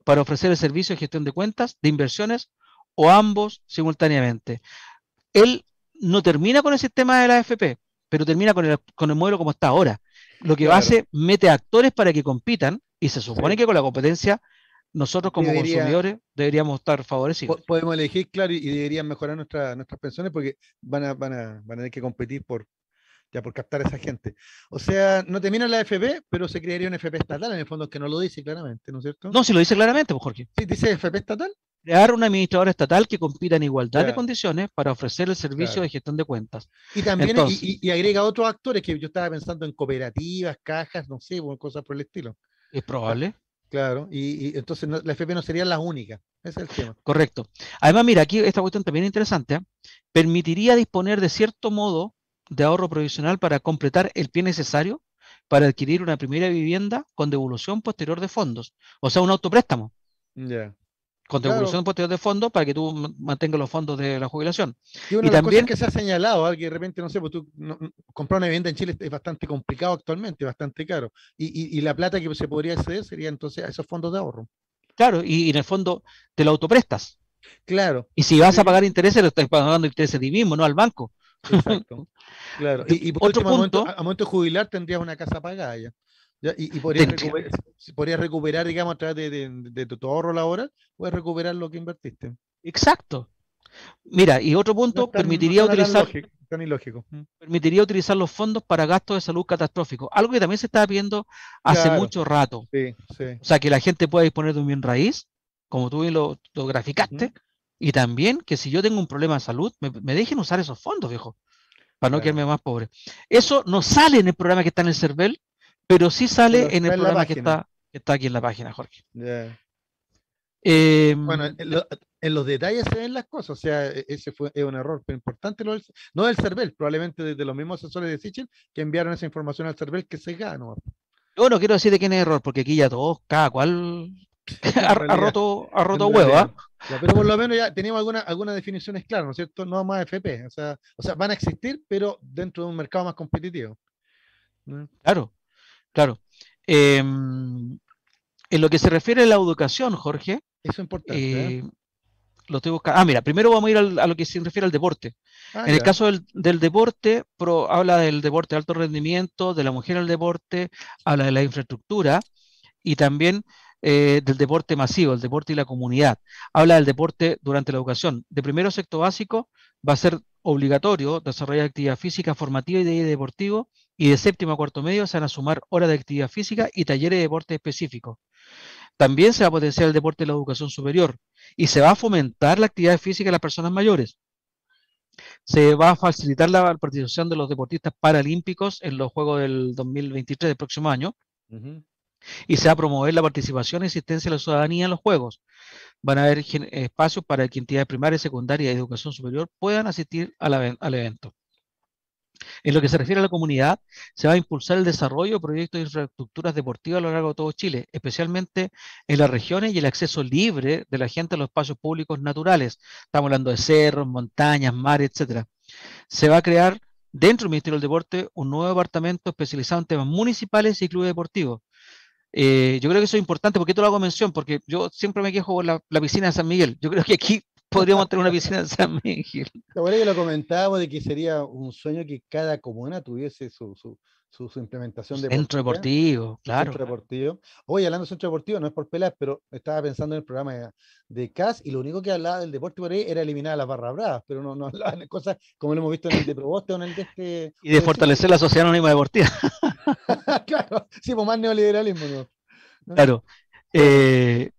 para ofrecer el servicio de gestión de cuentas, de inversiones o ambos simultáneamente. Él no termina con el sistema de la AFP, pero termina con el, con el modelo como está ahora. Lo que a hace, mete actores para que compitan y se supone que con la competencia nosotros como consumidores deberíamos estar favorecidos. Podemos elegir, claro, y deberían mejorar nuestra, nuestras pensiones porque van a, van, a, van a tener que competir por, ya por captar a esa gente. O sea, no termina la FP, pero se crearía una FP estatal, en el fondo, que no lo dice claramente, ¿no es cierto? No, sí lo dice claramente, pues, Jorge. Sí, dice FP estatal. Crear un administrador estatal que compita en igualdad de condiciones para ofrecer el servicio de gestión de cuentas. Y también y, agrega otros actores que yo estaba pensando en cooperativas, cajas, no sé, cosas por el estilo. Es probable. Claro, y, entonces la FP no sería la única. Ese es el tema. Correcto. Además, mira, aquí esta cuestión también es interesante. ¿eh? Permitiría disponer de cierto modo de ahorro provisional para completar el pie necesario para adquirir una primera vivienda con devolución posterior de fondos, o sea, un autopréstamo. Con devolución posterior de fondos para que tú mantengas los fondos de la jubilación. Y, una también que se ha señalado, alguien ah, de repente, no sé, pues tú comprar una vivienda en Chile es bastante complicado actualmente, bastante caro. Y, la plata que se podría acceder sería entonces a esos fondos de ahorro. Claro, y, en el fondo te lo autoprestas. Claro. Y si vas a pagar intereses, lo estás pagando intereses a ti mismo, no al banco. *laughs* Y, Otro punto, a, momento, de jubilar tendrías una casa pagada ya. Y, y podrías, recuperar, digamos, a través de, tu, ahorro laboral, puedes recuperar lo que invertiste. Exacto. Mira, y otro punto, permitiría utilizar... tan ilógico. Permitiría utilizar los fondos para gastos de salud catastróficos, algo que también se estaba viendo hace mucho rato. O sea, que la gente pueda disponer de un bien raíz, como tú lo, lo graficaste, y también que si yo tengo un problema de salud, me, dejen usar esos fondos, viejo, para no quedarme más pobre. Eso no sale en el programa que está en el CERVEL, pero sí sale en el programa que está, está aquí en la página, Jorge. Em, bueno, en, los detalles se ven las cosas, o sea, e, ese fue un error, pero importante no del CERVEL, probablemente desde los mismos asesores de Sitchin que enviaron esa información al CERVEL que se ganó. Yo no quiero decir de quién es error, porque aquí ya todos, cada cual ha, roto, ha roto hueva. ¿ah? pero por lo menos ya tenemos algunas definiciones claras, ¿no es cierto? No más FP, o sea, van a existir, pero dentro de un mercado más competitivo. Claro, claro. Em, en lo que se refiere a la educación, Jorge. Eso es importante. ¿eh? Eh, lo estoy buscando. Ah, mira, primero vamos a ir a lo que se refiere al deporte. Ah, en el caso del, deporte, pro, habla del deporte de alto rendimiento, de la mujer al deporte, habla de la infraestructura y también eh, del deporte masivo, el deporte y la comunidad. Habla del deporte durante la educación. De primero sexto básico va a ser obligatorio desarrollar actividad física formativa y de deportivo y de séptimo a cuarto medio se van a sumar horas de actividad física y talleres de deporte específicos. También se va a potenciar el deporte en la educación superior y se va a fomentar la actividad física de las personas mayores. Se va a facilitar la participación de los deportistas paralímpicos en los Juegos del 2023 del próximo año. Y se va a promover la participación y asistencia de la ciudadanía en los Juegos. Van a haber espacios para que entidades primarias, secundarias y educación superior puedan asistir al evento. En lo que se refiere a la comunidad, se va a impulsar el desarrollo de proyectos de infraestructuras deportivas a lo largo de todo Chile, especialmente en las regiones y el acceso libre de la gente a los espacios públicos naturales. Estamos hablando de cerros, montañas, mares, etc. Se va a crear dentro del Ministerio del Deporte un nuevo departamento especializado en temas municipales y clubes deportivos. Eh, yo creo que eso es importante, porque tú lo hago mención, porque yo siempre me quejo por la, piscina de San Miguel. Yo creo que aquí *laughs* podríamos tener una piscina de San Miguel. La que lo comentábamos de que sería un sueño que cada comuna tuviese su, su, su, implementación de centro deportivo, claro. Centro deportivo. Hoy hablando de centro deportivo, no es por pelar, pero estaba pensando en el programa de, CAS y lo único que hablaba del deporte era eliminar las barras bravas, pero no, no *laughs* hablaba de cosas como lo hemos visto en el de Proboste o en el de este. Y de fortalecer la sociedad anónima deportiva. *laughs* *laughs* claro, sí, pues más neoliberalismo. Claro. Eh,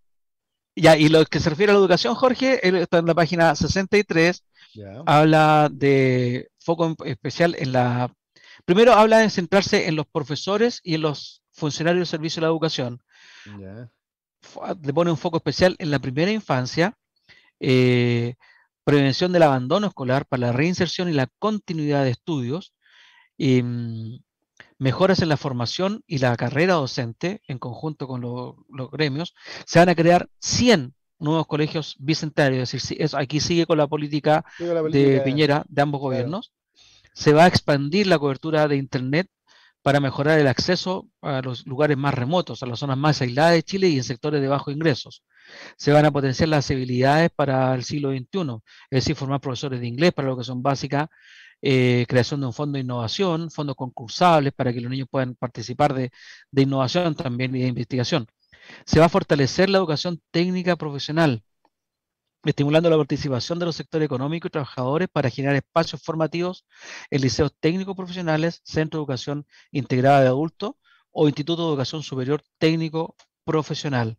ya, y lo que se refiere a la educación, Jorge, está en la página 63, habla de foco especial en la... Primero habla de centrarse en los profesores y en los funcionarios del servicio de la educación. Le pone un foco especial en la primera infancia, eh, prevención del abandono escolar para la reinserción y la continuidad de estudios, Y mm, mejoras en la formación y la carrera docente en conjunto con los gremios, se van a crear 100 nuevos colegios bicentarios, es decir, es, aquí sigue con la política, de Piñera de ambos gobiernos. Se va a expandir la cobertura de Internet para mejorar el acceso a los lugares más remotos, a las zonas más aisladas de Chile y en sectores de bajo ingresos. Se van a potenciar las habilidades para el siglo XXI, es decir, formar profesores de inglés para lo que son básicas. Eh, creación de un fondo de innovación, fondos concursables para que los niños puedan participar de, innovación también y de investigación. Se va a fortalecer la educación técnica profesional, estimulando la participación de los sectores económicos y trabajadores para generar espacios formativos en liceos técnicos profesionales, centro de educación integrada de adultos o instituto de educación superior técnico profesional.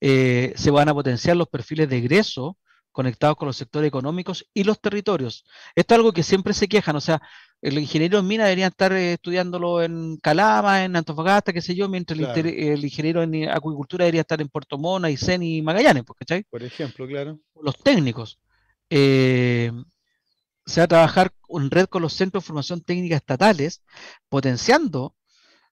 Eh, se van a potenciar los perfiles de egreso conectados con los sectores económicos y los territorios. Esto es algo que siempre se quejan, o sea, el ingeniero en mina debería estar eh, estudiándolo en Calama, en Antofagasta, qué sé yo, mientras el, ingeniero en acuicultura debería estar en Puerto Mona, Isen y Magallanes, pues, ¿cachai? Por ejemplo, claro. Los técnicos. Eh, se va a trabajar en red con los centros de formación técnica estatales, potenciando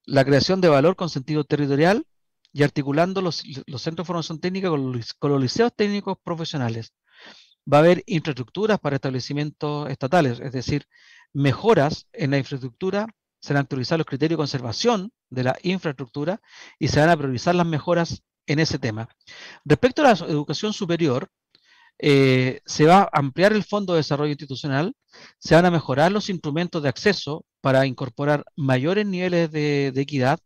la creación de valor con sentido territorial y articulando los, centros de formación técnica con los liceos técnicos profesionales va a haber infraestructuras para establecimientos estatales, es decir, mejoras en la infraestructura, se van a actualizar los criterios de conservación de la infraestructura y se van a priorizar las mejoras en ese tema. Respecto a la educación superior, eh, se va a ampliar el Fondo de Desarrollo Institucional, se van a mejorar los instrumentos de acceso para incorporar mayores niveles de equidad,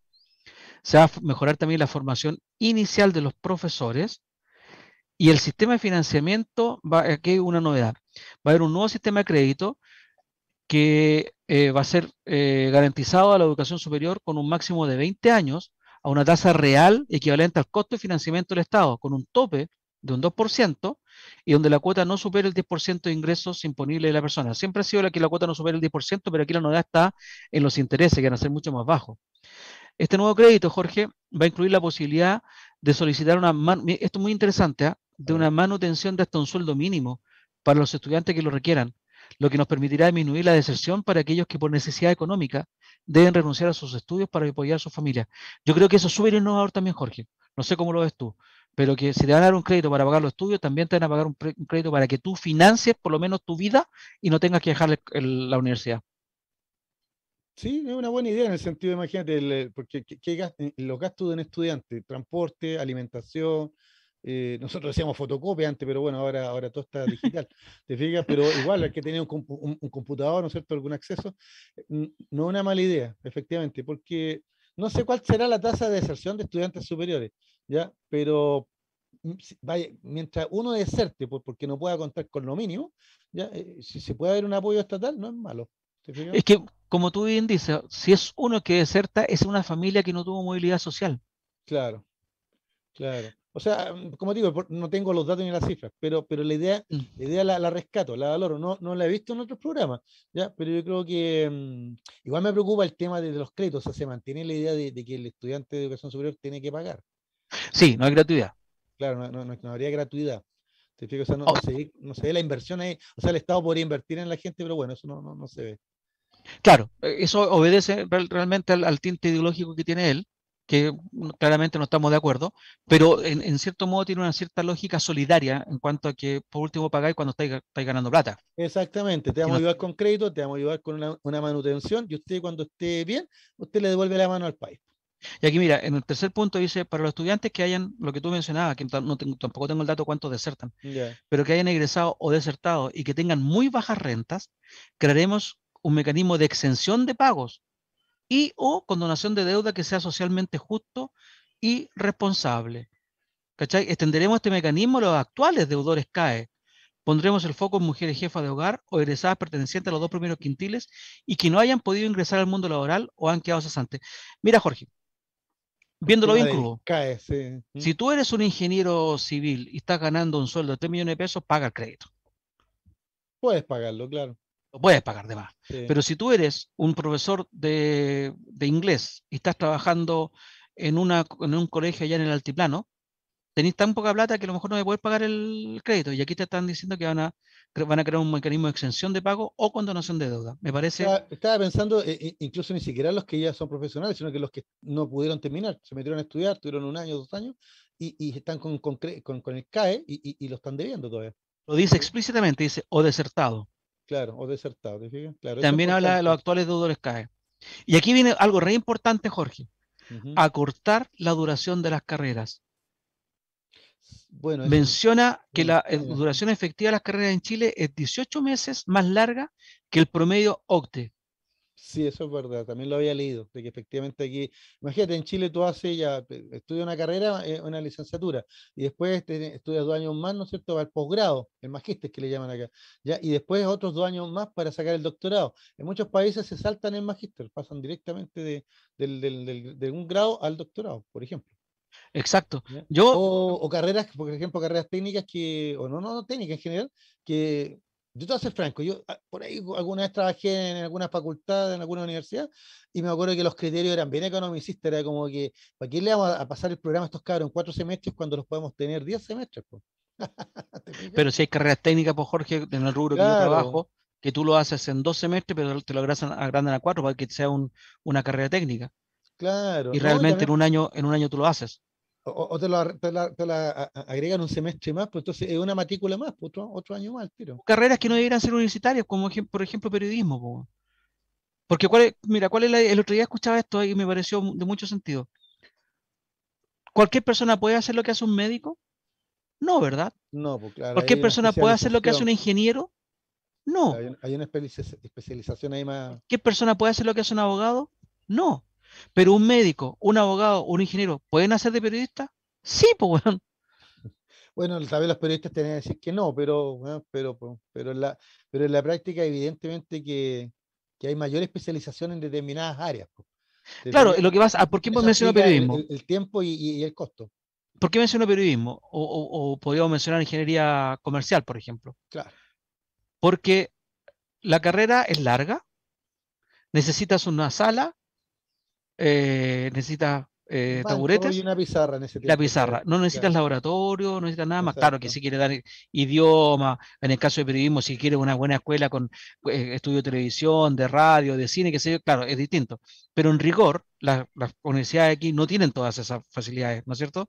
se va a mejorar también la formación inicial de los profesores, y el sistema de financiamiento, va, aquí hay una novedad. Va a haber un nuevo sistema de crédito que eh, va a ser eh, garantizado a la educación superior con un máximo de 20 años a una tasa real equivalente al costo de financiamiento del Estado, con un tope de un 2% y donde la cuota no supere el 10% de ingresos imponibles de la persona. Siempre ha sido la que la cuota no supere el 10%, pero aquí la novedad está en los intereses, que van a ser mucho más bajos. Este nuevo crédito, Jorge, va a incluir la posibilidad de solicitar una... Esto es muy interesante, ¿ah? de una manutención de hasta un sueldo mínimo para los estudiantes que lo requieran, lo que nos permitirá disminuir la deserción para aquellos que por necesidad económica deben renunciar a sus estudios para apoyar a sus familias. Yo creo que eso es súper innovador también, Jorge. No sé cómo lo ves tú, pero que si te van a dar un crédito para pagar los estudios, también te van a pagar un, crédito para que tú financies por lo menos tu vida y no tengas que dejar la universidad. Sí, es una buena idea en el sentido, imagínate, eh, porque los gastos de un estudiante, transporte, alimentación, eh, nosotros decíamos fotocopia antes, pero bueno, ahora, ahora todo está digital. ¿Te fijas? Pero igual, hay que tener un, computador, ¿no es cierto?, algún acceso. No es una mala idea, efectivamente, porque no sé cuál será la tasa de deserción de estudiantes superiores, ¿ya? Pero mm, vaya, mientras uno deserte porque no pueda contar con lo mínimo, ¿ya? Eh, si se puede haber un apoyo estatal, no es malo. Es que, como tú bien dices, si es uno que deserta, es una familia que no tuvo movilidad social. Claro, claro. O sea, como digo, no tengo los datos ni las cifras, pero, pero la idea, mm. la, idea la, rescato, la valoro, no, no la he visto en otros programas, pero yo creo que mm, igual me preocupa el tema de, los créditos, o sea, se mantiene la idea de, que el estudiante de educación superior tiene que pagar. Sí, no hay gratuidad. Claro, no, no, habría gratuidad. O sea, oh. no, se, ve la inversión ahí, o sea, el Estado podría invertir en la gente, pero bueno, eso no, no se ve. Claro, eh, eso obedece realmente al tinte ideológico que tiene él, que claramente no estamos de acuerdo, pero en, cierto modo tiene una cierta lógica solidaria en cuanto a que por último pagáis cuando estáis, ganando plata. Exactamente, te vamos a ayudar con crédito, te vamos a ayudar con una, manutención y usted cuando esté bien, usted le devuelve la mano al país. Y aquí mira, en el tercer punto dice, para los estudiantes que hayan, lo que tú mencionabas, que no tampoco tengo el dato cuántos desertan, pero que hayan egresado o desertado y que tengan muy bajas rentas, crearemos un mecanismo de exención de pagos y o con donación de deuda que sea socialmente justo y responsable. ¿Cachai? Extenderemos este mecanismo a los actuales deudores CAE. Pondremos el foco en mujeres jefas de hogar o egresadas pertenecientes a los dos primeros quintiles y que no hayan podido ingresar al mundo laboral o han quedado cesantes. Mira, Jorge, viéndolo bien CAE, ¿Mm? Si tú eres un ingeniero civil y estás ganando un sueldo de 3 millones de pesos, paga el crédito. Puedes pagarlo, claro puedes pagar de más. Pero si tú eres un profesor de, inglés y estás trabajando en, una, un colegio allá en el altiplano, tenéis tan poca plata que a lo mejor no me puedes pagar el crédito. Y aquí te están diciendo que van a, van a crear un mecanismo de exención de pago o condonación de deuda. Me parece. Estaba, pensando, eh, eh, incluso ni siquiera los que ya son profesionales, sino que los que no pudieron terminar, se metieron a estudiar, tuvieron un año, dos años, y, están con, el CAE y, y, lo están debiendo todavía. Lo dice explícitamente, dice, o desertado. Claro, o desertado, También habla de los actuales deudores CAE. Y aquí viene algo re importante, Jorge. Acortar la duración de las carreras. Bueno, Menciona que la eh, duración efectiva de las carreras en Chile es 18 meses más larga que el promedio OCTE, Sí, eso es verdad, también lo había leído, de que efectivamente aquí, imagínate, en Chile tú haces ya, eh, estudias una carrera, eh, una licenciatura, y después estudias dos años más, ¿no es cierto?, al posgrado, el magíster que le llaman acá, y después otros dos años más para sacar el doctorado. En muchos países se saltan el magíster, pasan directamente de, un grado al doctorado, por ejemplo. Exacto. Yo... O, carreras, por ejemplo, carreras técnicas que, o no, no, técnicas en general, que yo te voy a ser franco, yo ah, por ahí alguna vez trabajé en alguna facultad, en alguna universidad, y me acuerdo que los criterios eran bien economicistas, era como que, ¿para qué le vamos a pasar el programa a estos cabros en cuatro semestres cuando los podemos tener diez semestres? *laughs* pero si hay carreras técnicas, pues, Jorge, en el rubro que yo trabajo, que tú lo haces en dos semestres, pero te lo agrandan, a cuatro para que sea una carrera técnica. Claro. Y realmente en un año, en un año tú lo haces o, te, la, agregan un semestre más, pues entonces es una matrícula más, pues otro, año más, pero Carreras que no debieran ser universitarias, como por ejemplo periodismo. Porque, mira, cuál es el otro día escuchaba esto y me pareció de mucho sentido. ¿Cualquier persona puede hacer lo que hace un médico? No, ¿verdad? No, pues claro. ¿Cualquier persona puede hacer lo que hace un ingeniero? No. Hay, hay una especialización ahí más. ¿Qué persona puede hacer lo que hace un abogado? No. Pero un médico, un abogado, un ingeniero, ¿pueden hacer de periodista? Sí, pues, bueno. Bueno, tal vez los periodistas tienen que decir que no, pero, pero, pero, en la, práctica evidentemente que, hay mayor especialización en determinadas áreas. Claro, lo que pasa, ¿por qué menciono periodismo? El, tiempo y, el costo. ¿Por qué menciono periodismo? o, podríamos mencionar ingeniería comercial, por ejemplo. Claro. Porque la carrera es larga, necesitas una sala, eh, necesitas eh, taburetes. Y una pizarra La pizarra. No necesitas laboratorio, no necesitas nada más. Claro que si quiere dar idioma, en el caso de periodismo, si quiere una buena escuela con eh, estudio de televisión, de radio, de cine, que sé yo, claro, es distinto. Pero en rigor, la, las universidades aquí no tienen todas esas facilidades, ¿no es cierto?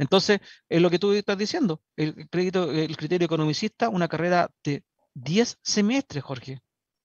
Entonces, es lo que tú estás diciendo, el, crédito, el criterio economicista, una carrera de 10 semestres, Jorge.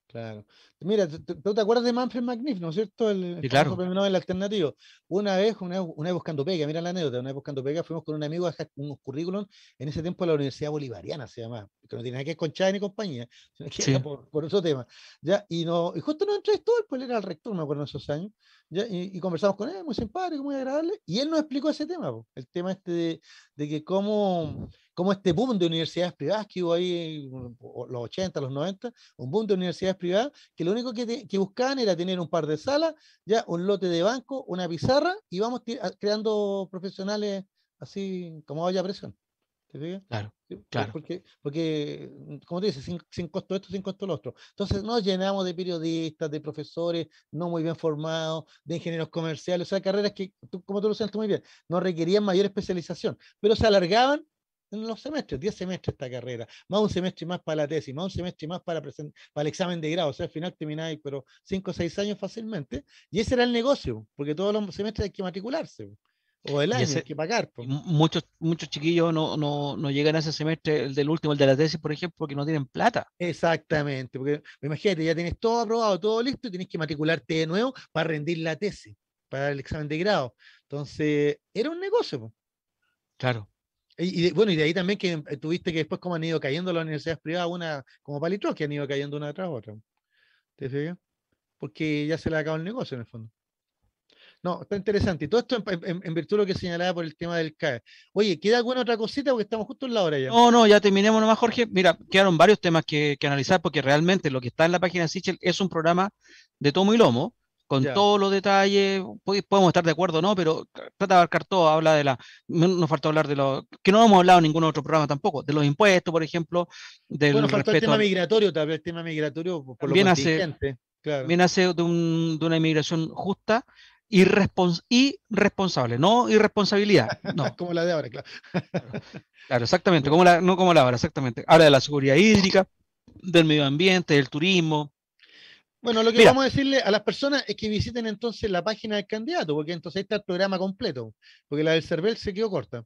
Claro. Mira, ¿tú te acuerdas de Manfred Magnif, no es cierto? El, claro. alternativo. Una vez, una, vez buscando pega, mira la anécdota, una vez buscando pega, fuimos con un amigo a dejar unos currículum en ese tiempo la Universidad Bolivariana, se llama, que no tiene nada que ver con Chávez ni compañía, sí. por, esos temas. tema. ¿ya? Y, no, y justo nos todo, pues él era el rector, me acuerdo, en esos años, ¿ya? Y, conversamos con él, muy simpático, muy agradable, y él nos explicó ese tema, el tema este de, de que cómo como este boom de universidades privadas que hubo ahí, los 80, los 90, un boom de universidades privadas, que lo único que, que, buscaban era tener un par de salas, ya un lote de banco, una pizarra y vamos creando profesionales así como vaya presión. ¿Te Claro, claro. Porque, porque como te dices, sin, costo esto, sin costo lo otro. Entonces nos llenamos de periodistas, de profesores no muy bien formados, de ingenieros comerciales, o sea, carreras que, tú, como tú lo sabes muy bien, no requerían mayor especialización, pero se alargaban en los semestres, 10 semestres esta carrera, más un semestre más para la tesis, más un semestre más para, para el examen de grado, o sea, al final termináis, pero 5 o 6 años fácilmente, y ese era el negocio, porque todos los semestres hay que matricularse, o el año hay que pagar. Muchos, muchos chiquillos no, llegan a ese semestre, el del último, el de la tesis, por ejemplo, porque no tienen plata. Exactamente, porque imagínate, ya tienes todo aprobado, todo listo, y tienes que matricularte de nuevo para rendir la tesis, para el examen de grado. Entonces, era un negocio. Claro. Y, bueno, y de ahí también que eh, tuviste que después como han ido cayendo las universidades privadas, una como palitros que han ido cayendo una tras otra. ¿Te fijas? Porque ya se le ha acabado el negocio en el fondo. No, está interesante. Y todo esto en, virtud de lo que señalaba por el tema del CAE. Oye, ¿queda alguna otra cosita? Porque estamos justo en la hora ya. No, no, ya terminemos nomás, Jorge. Mira, quedaron varios temas que, que analizar porque realmente lo que está en la página de Sichel es un programa de tomo y lomo con todos los detalles, podemos estar de acuerdo no, pero trata de abarcar todo, habla de la, nos falta hablar de lo que no hemos hablado en ningún otro programa tampoco, de los impuestos, por ejemplo, del el tema migratorio, tal el tema migratorio por lo bien hace, de, una inmigración justa, y responsable no irresponsabilidad. *laughs* No. como la de ahora, claro. *laughs* claro, exactamente, como la, no como la ahora, exactamente. Habla de la seguridad hídrica, del medio ambiente, del turismo, bueno, lo que vamos a decirle a las personas es que visiten entonces la página del candidato, porque entonces ahí está el programa completo, porque la del Cervel se quedó corta.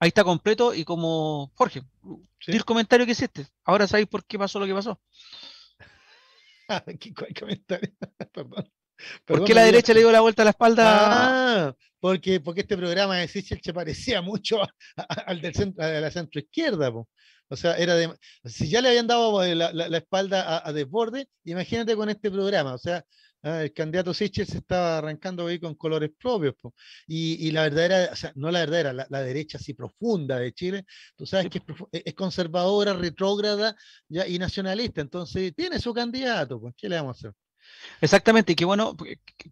Ahí está completo y como, Jorge, di el comentario que hiciste, ahora sabéis por qué pasó lo que pasó. *laughs* ¿Qué, comentario? *laughs* Perdón. ¿Por qué la derecha le dio la vuelta a la espalda? Ah, porque, porque este programa de Sichel se parecía mucho al del centro, a la centro izquierda. O sea, era de, si ya le habían dado eh, la, espalda a, Desborde, imagínate con este programa. O sea, ah, el candidato Sichel se estaba arrancando ahí con colores propios. Y, la verdadera, o sea, no la verdadera, la, derecha así profunda de Chile, tú sabes que e, es, conservadora, retrógrada y nacionalista. Entonces, tiene su candidato. Pues, ¿Qué le vamos a hacer? Exactamente, y qué bueno,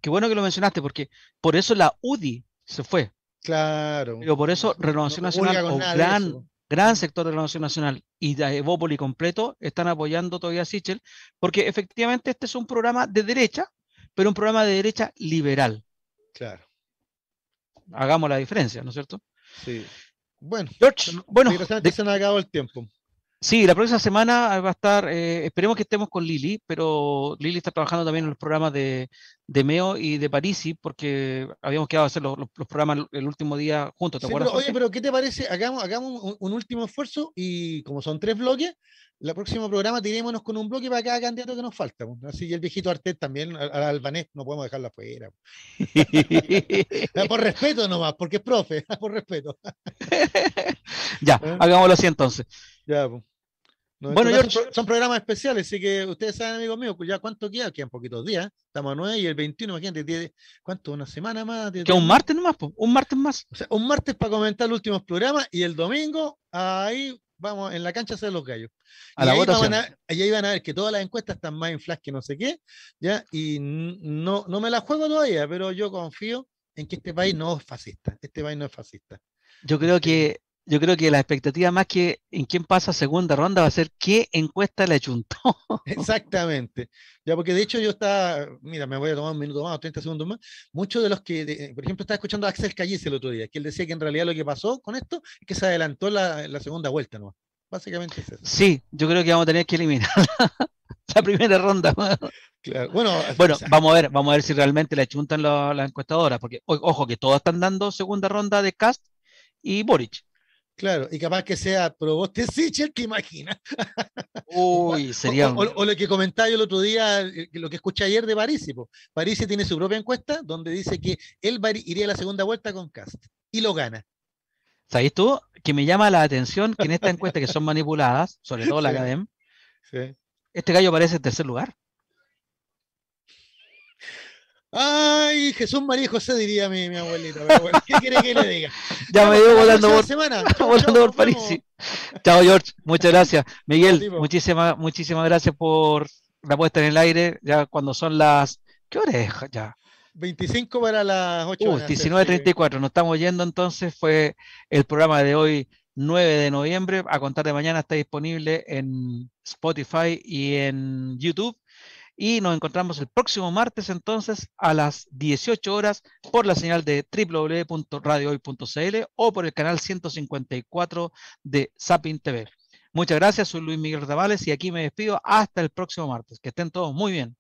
qué bueno que lo mencionaste, porque por eso la UDI se fue. Claro. Digo, por eso Renovación Nacional, o gran, gran sector de la Nación Nacional y de Evópoli completo están apoyando todavía a Sichel, porque efectivamente este es un programa de derecha, pero un programa de derecha liberal. Claro. Hagamos la diferencia, ¿no es cierto? Sí. Bueno, George, bueno, se nos acabado el tiempo. Sí, la próxima semana va a estar, eh, esperemos que estemos con Lili, pero Lili está trabajando también en los programas de, de Meo y de Parisi, porque habíamos quedado a hacer los, programas el último día juntos, ¿te acuerdas? Pero, oye, pero ¿qué te parece? Hagamos, hagamos un, un, último esfuerzo y como son tres bloques, el próximo programa tirémonos con un bloque para cada candidato que nos falta. Así que el viejito Artet también, al, albanés, no podemos dejarlo afuera. *laughs* Ah, por respeto nomás, porque es profe, *laughs* ah, por respeto. *laughs* ya, ¿Eh? hagámoslo así entonces. Ya, bueno, son, programas especiales, así que ustedes saben, amigos míos, ya cuánto queda, quedan poquitos días, estamos a 9 y el 21, imagínate, tiene, ¿cuánto? Una semana más. Que un martes nomás, un martes más. un martes para comentar los últimos programas y el domingo ahí vamos, en la cancha se los gallos. A y ahí Van a, a ver que todas las encuestas están más en flash que no sé qué, ¿ya? Y no, no me la juego todavía, pero yo confío en que este país no es fascista. Este país no es fascista. Yo creo que yo creo que la expectativa más que en quién pasa segunda ronda va a ser qué encuesta le echuntó. *laughs* Exactamente. Ya, porque de hecho yo estaba, mira, me voy a tomar un minuto más, 30 segundos más. Muchos de los que, por ejemplo, estaba escuchando a Axel Callice el otro día, que él decía que en realidad lo que pasó con esto es que se adelantó la, segunda vuelta, ¿no? Básicamente es eso. Sí, yo creo que vamos a tener que eliminar la, *laughs* primera ronda. Bueno, bueno *laughs* vamos a ver, vamos a ver si realmente le chuntan las encuestadoras, porque ojo que todos están dando segunda ronda de Cast y Boric. Claro, y capaz que sea Proboste vos ¿te imagina. Uy, *laughs* sería. O, o, lo que comentaba yo el otro día, eh, lo que escuché ayer de París. París tiene su propia encuesta donde dice que él iría a la segunda vuelta con Cast y lo gana. ¿Sabes tú? Que me llama la atención que en esta encuesta que son manipuladas, sobre todo la *laughs* sí, este gallo parece en tercer lugar. Ay, Jesús María José, diría mi, abuelito ¿qué quiere que le diga? *laughs* ya me dio volando *laughs* por, París. Chao, George. Muchas gracias. Miguel, muchísimas muchísimas gracias por la puesta en el aire. Ya cuando son las. ¿Qué hora es ya? 25 para las 8. Uh, 19.34. Nos estamos yendo entonces. Fue el programa de hoy, 9 de noviembre. A contar de mañana está disponible en Spotify y en YouTube. Y nos encontramos el próximo martes entonces a las 18 horas por la señal de www.radiohoy.cl o por el canal 154 de Sapin TV. Muchas gracias, soy Luis Miguel Tabales y aquí me despido hasta el próximo martes. Que estén todos muy bien.